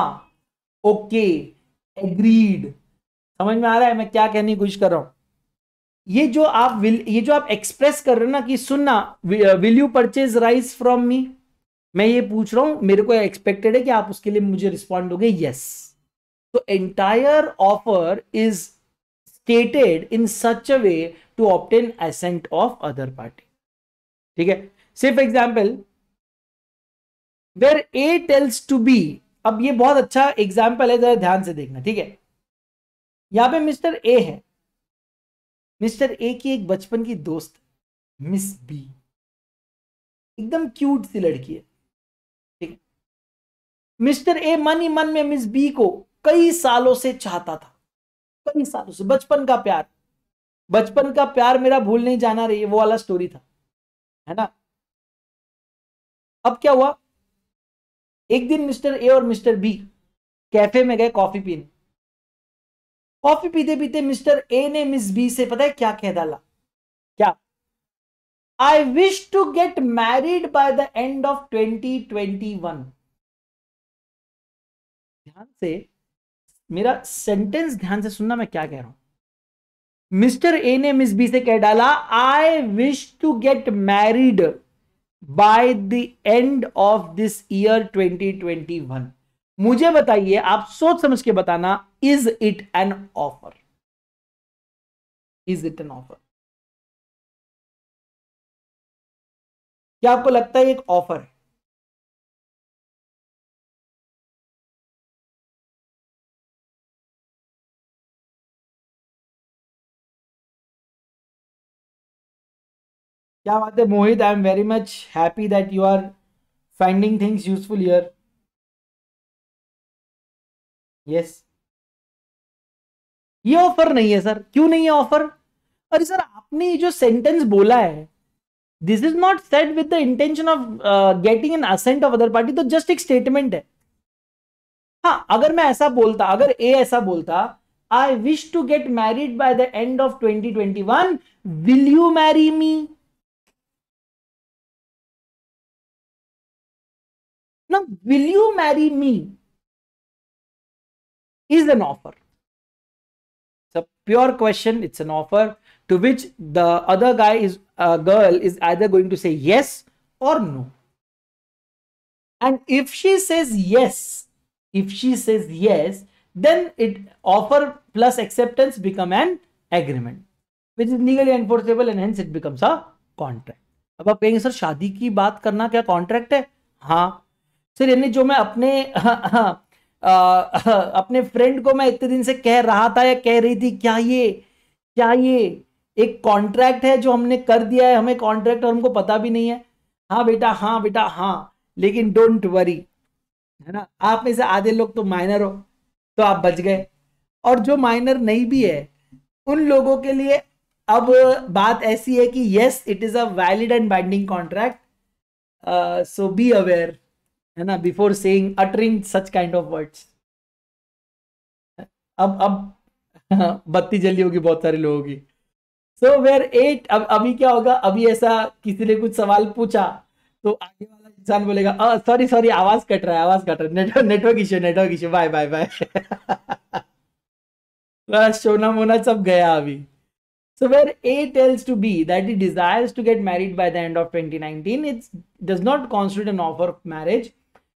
ओके एग्रीड समझ में आ रहा है मैं क्या कहने की कोशिश कर रहा हूं ये जो आप विल ये जो आप एक्सप्रेस कर रहे हो ना कि सुनना will you purchase rice from me मैं ये पूछ रहा हूं मेरे को एक्सपेक्टेड है कि आप उसके लिए मुझे रिस्पॉन्ड गए यस तो entire offer is stated in such a way to obtain assent of other party ठीक है सिर्फ example where A tells to B अब ये बहुत अच्छा एग्जाम्पल है जरा ध्यान से देखना ठीक है यहां पे मिस्टर ए है मिस्टर ए की एक बचपन की दोस्त मिस बी एकदम क्यूट सी लड़की है ठीक है मिस्टर ए मन ही मन में मिस बी को कई सालों से चाहता था कई सालों से बचपन का प्यार बचपन का प्यार मेरा भूल नहीं जाना रही वो वाला स्टोरी था है ना अब क्या हुआ एक दिन मिस्टर ए और मिस्टर बी कैफे में गए कॉफी पीने कॉफी पीते पीते मिस्टर ए ने मिस बी से पता है क्या कह डाला क्या I wish to get married by the end of 2021 ध्यान से मेरा सेंटेंस ध्यान से सुनना मैं क्या कह रहा हूं मिस्टर ए ने मिस बी से कह डाला I wish to get married by the end of this year 2021 मुझे बताइए आप सोच समझ के बताना is it an offer is it an offer क्या आपको लगता है एक ऑफर है क्या बात है Mohit I am very much happy that you are finding things useful yes ये ऑफर नहीं है सर क्यों नहीं है ऑफर अरे सर आपने जो सेंटेंस बोला है this is not set with the intention of getting an assent of other party तो जस्ट एक स्टेटमेंट है हाँ अगर मैं ऐसा बोलता अगर ए ऐसा बोलता I wish to get married by the end of 2021 will you marry me Now, will you marry me? Is an offer. It's a pure question. It's an offer to which the other guy is uh, girl is either going to say yes or no. And if she says yes, if she says yes, then it offer plus acceptance become an agreement, which is legally enforceable and hence it becomes a contract. अब आप कहेंगे sir शादी की बात करना क्या contract है हाँ सर यानी जो मैं अपने आ, अपने फ्रेंड को मैं इतने दिन से कह रहा था या कह रही थी क्या ये क्या ये एक कॉन्ट्रैक्ट है जो हमने कर दिया है हमें कॉन्ट्रैक्ट और हमको पता भी नहीं है हाँ बेटा हाँ बेटा हाँ लेकिन डोंट वरी है ना आप में से आधे लोग तो माइनर हो तो आप बच गए और जो माइनर नहीं भी है उन लोगों के लिए अब बात ऐसी है कि yes it is a valid and binding contract so be aware है ना before saying uttering such kind of words अब अब बत्ती जली होगी बहुत सारे लोगों की सो वेयर एट अब अभी क्या होगा अभी ऐसा किसी ने कुछ सवाल पूछा तो आगे वाला इंसान बोलेगा सॉरी सॉरी आवाज कट रहा है आवाज कट रहा है network network issue network issue bye bye bye बस सोना मोना सब गया अभी so where A tells to B that he desires to get married by the end of 2019, it's does not constitute an offer of marriage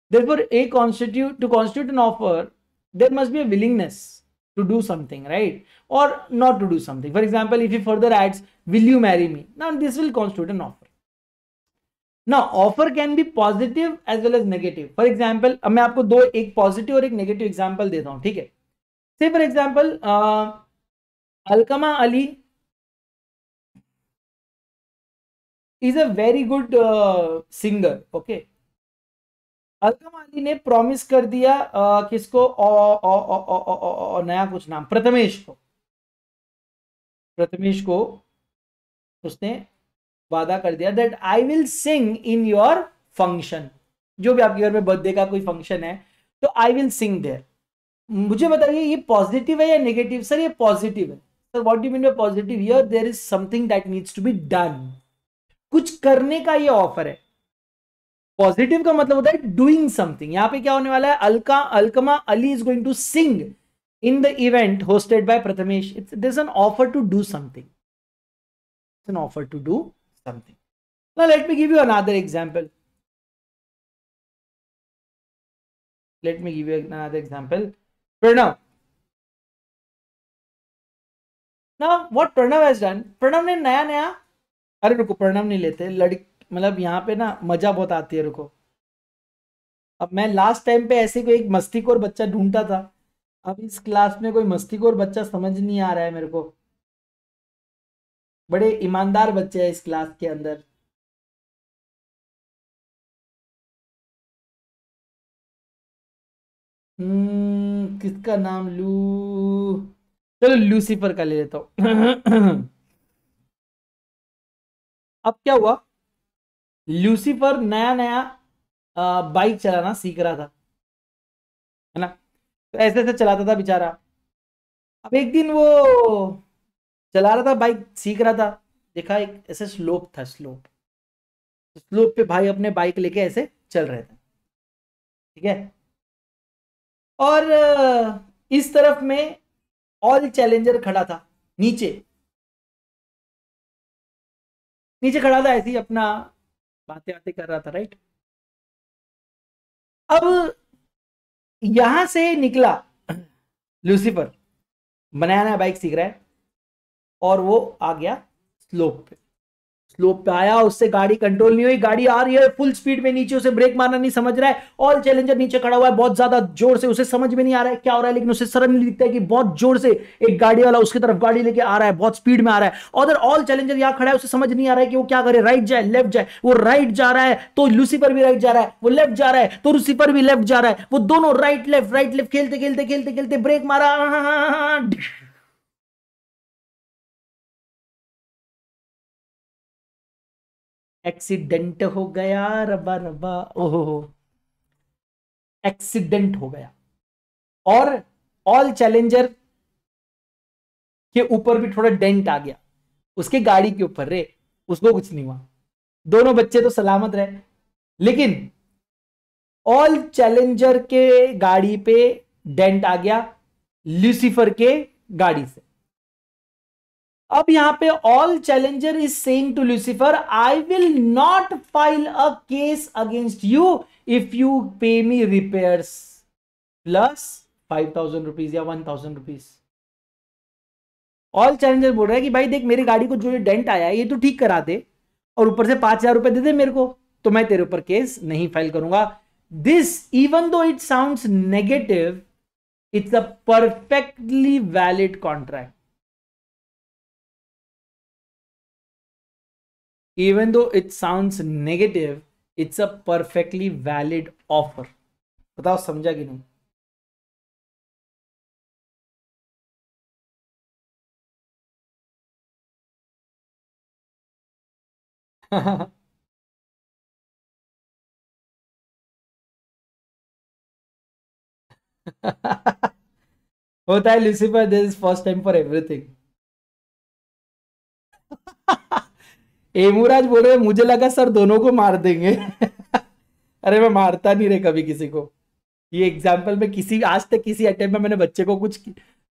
therefore a constitute to constitute an offer there must be a willingness to do something right or not to do something for example if he further adds will you marry me now this will constitute an offer now offer can be positive as well as negative for example i आपको दो एक positive or a negative example देता हूँ ठीक है say for example uh, alkama ali is a very good uh, singer okay अलकम Ali ने promise कर दिया किसको नया कुछ नाम प्रथमेश को प्रथमेश को उसने वादा कर दिया that I will sing in your function जो भी आपके घर में बर्थडे का कोई फंक्शन है तो आई विल सिंग देयर मुझे बताइए ये पॉजिटिव है या नेगेटिव सर ये पॉजिटिव है sir what you mean by positive here there is something that needs to be done कुछ करने का ये ऑफर है पॉजिटिव का मतलब होता है डूइंग समथिंग यहाँ पे क्या होने वाला है अलका अलकमा Ali is going to sing in the event hosted by Prathamesh it's this an offer to do something it's an offer to do something now let me give you another example let me give you another example Pranav now what Pranav has done Pranav ने नया नया अरे रुको प्रणव नहीं लेते लड़की मतलब यहाँ पे ना मज़ा बहुत आती है रुको अब मैं लास्ट टाइम पे ऐसे कोई एक मस्ती बच्चा ढूंढता था अब इस क्लास में कोई मस्ती बच्चा समझ नहीं आ रहा है मेरे को बड़े ईमानदार बच्चे हैं इस क्लास के अंदर हम्म किसका नाम लू चलो लूसीफर का ले लेता हूँ अब क्या हुआ लूसीफर नया नया बाइक चलाना सीख रहा था है ना तो ऐसे ऐसे चलाता था बेचारा अब एक दिन वो चला रहा था बाइक सीख रहा था देखा एक ऐसे स्लोप था स्लोप स्लोप पे भाई अपने बाइक लेके ऐसे चल रहे थे ठीक है और इस तरफ में ऑल चैलेंजर खड़ा था नीचे नीचे खड़ा था ऐसे ही अपना बातें बातें कर रहा था राइट अब यहां से निकला लूसीफर बनाया बाइक सीख रहा है और वो आ गया स्लोप पे स्लोप पे आया उससे गाड़ी कंट्रोल नहीं हुई गाड़ी आ रही है फुल स्पीड में नीचे उसे ब्रेक मारना नहीं समझ रहा है और चैलेंजर नीचे खड़ा हुआ है बहुत ज्यादा जोर से उसे समझ में नहीं आ रहा है क्या हो रहा है लेकिन उसे शर्म नहीं दिखता है कि बहुत जोर से एक गाड़ी वाला उसकी तरफ गाड़ी लेके आ रहा है बहुत स्पीड में आ रहा है अदर ऑल चैलेंजर यहाँ खड़ा है उसे समझ नहीं आ रहा है कि वो क्या करे राइट जाए लेफ्ट जाए वो राइट जा रहा है तो लूसीफर भी राइट जा रहा है वो लेफ्ट जा रहा है तो लूसीफर भी लेफ्ट जा रहा है वो दोनों राइट लेफ्ट राइट लेफ्ट खेलते खेलते खेलते खेलते ब्रेक मारा एक्सीडेंट हो गया रबा रबा ओहो एक्सीडेंट हो गया और ऑल चैलेंजर के ऊपर भी थोड़ा डेंट आ गया उसके गाड़ी के ऊपर रे उसको कुछ नहीं हुआ दोनों बच्चे तो सलामत रहे लेकिन ऑल चैलेंजर के गाड़ी पे डेंट आ गया लूसीफर के गाड़ी से अब यहां पे all challenger is saying to Lucifer I will not file a case against you if you pay me repair plus five thousand rupees या one thousand rupees all challenger बोल रहा है कि भाई देख मेरी गाड़ी को जो ये डेंट आया ये तो ठीक करा दे और ऊपर से पांच हजार रुपए दे दे मेरे को तो मैं तेरे ऊपर केस नहीं फाइल करूंगा this even though it sound negative it's a perfectly valid contract even though it sounds negative it's a perfectly valid offer बताओ समझा कि नहीं होता है Lucifer this first time for everything एमुराज बोल रहे मुझे लगा सर दोनों को मार देंगे अरे मैं मारता नहीं रे कभी किसी को ये एग्जाम्पल में किसी आज तक किसी अटेम्प में मैंने बच्चे को कुछ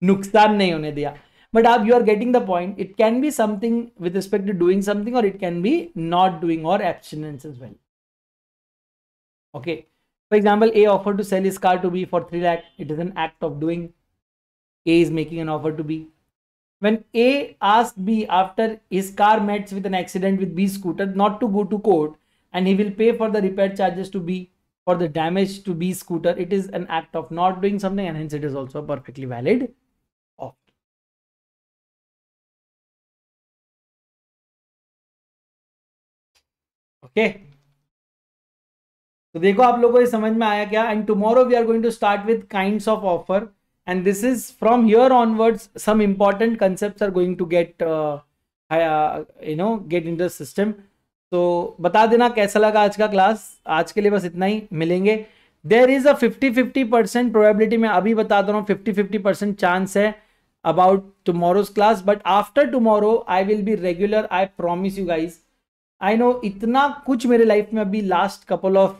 नुकसान नहीं होने दिया बट आप you are getting the point it can be something with respect to doing something और it can be not doing और abstinence is well okay for example a offer to sell is car to B for three lakh it is an act of doing a is making an offer to be when A asked B after his car meets with an accident with B scooter not to go to court and he will pay for the repair charges to B for the damage to B scooter, it is an act of not doing something and hence it is also perfectly valid Okay. So, देखो आप लोगों को समझ में आया क्या and tomorrow we are going to start with kinds of offer and this is from here onwards some important concepts are going to get uh, uh you know get into the system तो बता देना कैसा लगा आज का class आज के लिए बस इतना ही मिलेंगे there is a fifty fifty percent probability मैं अभी बता दे रहा हूँ फिफ्टी फिफ्टी परसेंट चांस है about tomorrow's class but after tomorrow I will be regular I promise you guys I know इतना कुछ मेरे लाइफ में अभी लास्ट कपल ऑफ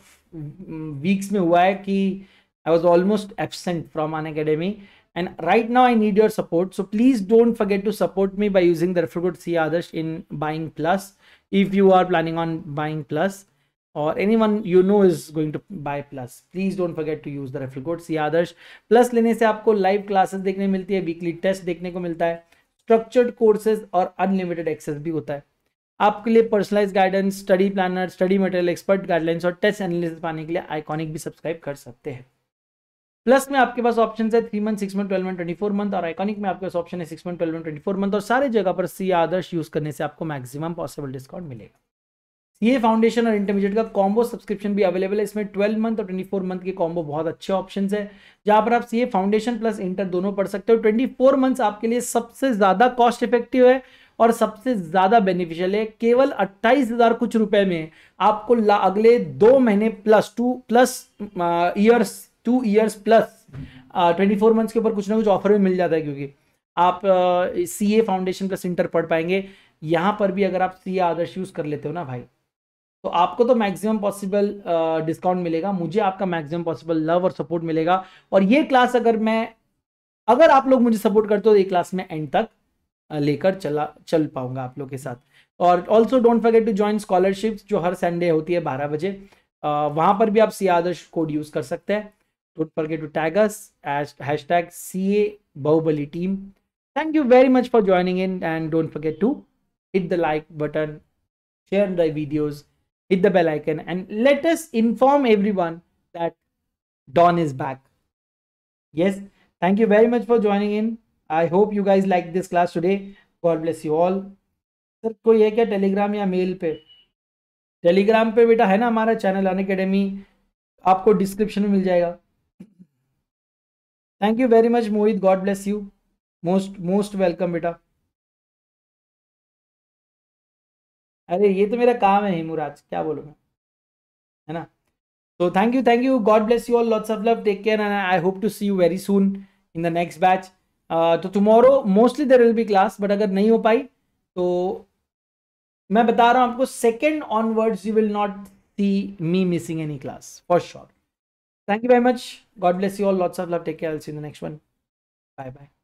वीक्स में हुआ है कि I was almost absent from an academy. And right now I need your support. So please don't forget to support me by using the referral code Adarsh in buying plus. If you are planning on buying plus or anyone you know is going to buy plus, please don't forget to use the referral code Adarsh. Plus lene se aapko live classes dekhne milti hai weekly test dekhne ko milta hai structured courses or unlimited access bhi hota hai आपके लिए personalize guidance study planner study material expert guidelines और test analysis पाने के लिए iconic भी subscribe कर सकते हैं प्लस में आपके पास ऑप्शन है three month six month twelve month twenty four month और आइकॉनिक में आपके पास ऑप्शन है six month twelve month twenty four month और सारे जगह पर सी आदर्श यूज करने से आपको मैक्सिमम पॉसिबल डिस्काउंट मिलेगा सीए फाउंडेशन और इंटरमीडिएट का कॉम्बो सब्सक्रिप्शन भी अवेलेबल है इसमें 12 मंथ और 24 मंथ के कॉम्बो बहुत अच्छे ऑप्शंस है जहां पर आप ए फाउंडेशन प्लस इंटर दोनों पढ़ सकते हो 24 मंथ्स आपके लिए सबसे ज़्यादा कॉस्ट इफेक्टिव है और सबसे ज़्यादा बेनिफिशियल है केवल अट्ठाईस हज़ार कुछ रुपए में आपको अगले दो महीने plus two plus years two years plus twenty four months के ऊपर कुछ ना कुछ ऑफर भी मिल जाता है क्योंकि आप C A foundation plus inter पढ़ पाएंगे यहाँ पर भी अगर आप सी ए आदर्श यूज़ कर लेते हो ना भाई तो आपको तो मैक्सिमम पॉसिबल डिस्काउंट मिलेगा मुझे आपका मैक्सिमम पॉसिबल लव और सपोर्ट मिलेगा और ये क्लास अगर मैं अगर आप लोग मुझे सपोर्ट करते हो तो ये क्लास में एंड तक लेकर चला चल पाऊंगा आप लोग के साथ और also don't forget to join scholarship जो हर संडे होती है बारह बजे वहां पर भी आप सी आदर्श कोड यूज़ कर सकते हैं Don't forget to tag us as hashtag CA Bahubali team. Thank you very much for joining in and don't forget to hit the like button, share the videos, hit the bell icon and let us inform everyone that Dawn is back. Yes, thank you very much for joining in. I hope you guys like this class today. God bless you all. Sir कोई है क्या Telegram या mail पे Telegram पे बेटा है ना हमारा चैनल अन अकेडमी आपको डिस्क्रिप्शन में मिल जाएगा thank you very much Mohit God bless you most most welcome बेटा अरे ये तो मेरा काम है हिमुराज क्या बोलूँ मैं है ना uh, तो thank you thank you God bless you all lots of love take care and I hope to see you very soon in the next batch तो tomorrow mostly there will be class but अगर नहीं हो पाई तो मैं बता रहा हूं आपको second onwards you will not see me missing any class for sure Thank you very much. God bless you all. Lots of love. Take care. I'll see you in the next one. Bye bye.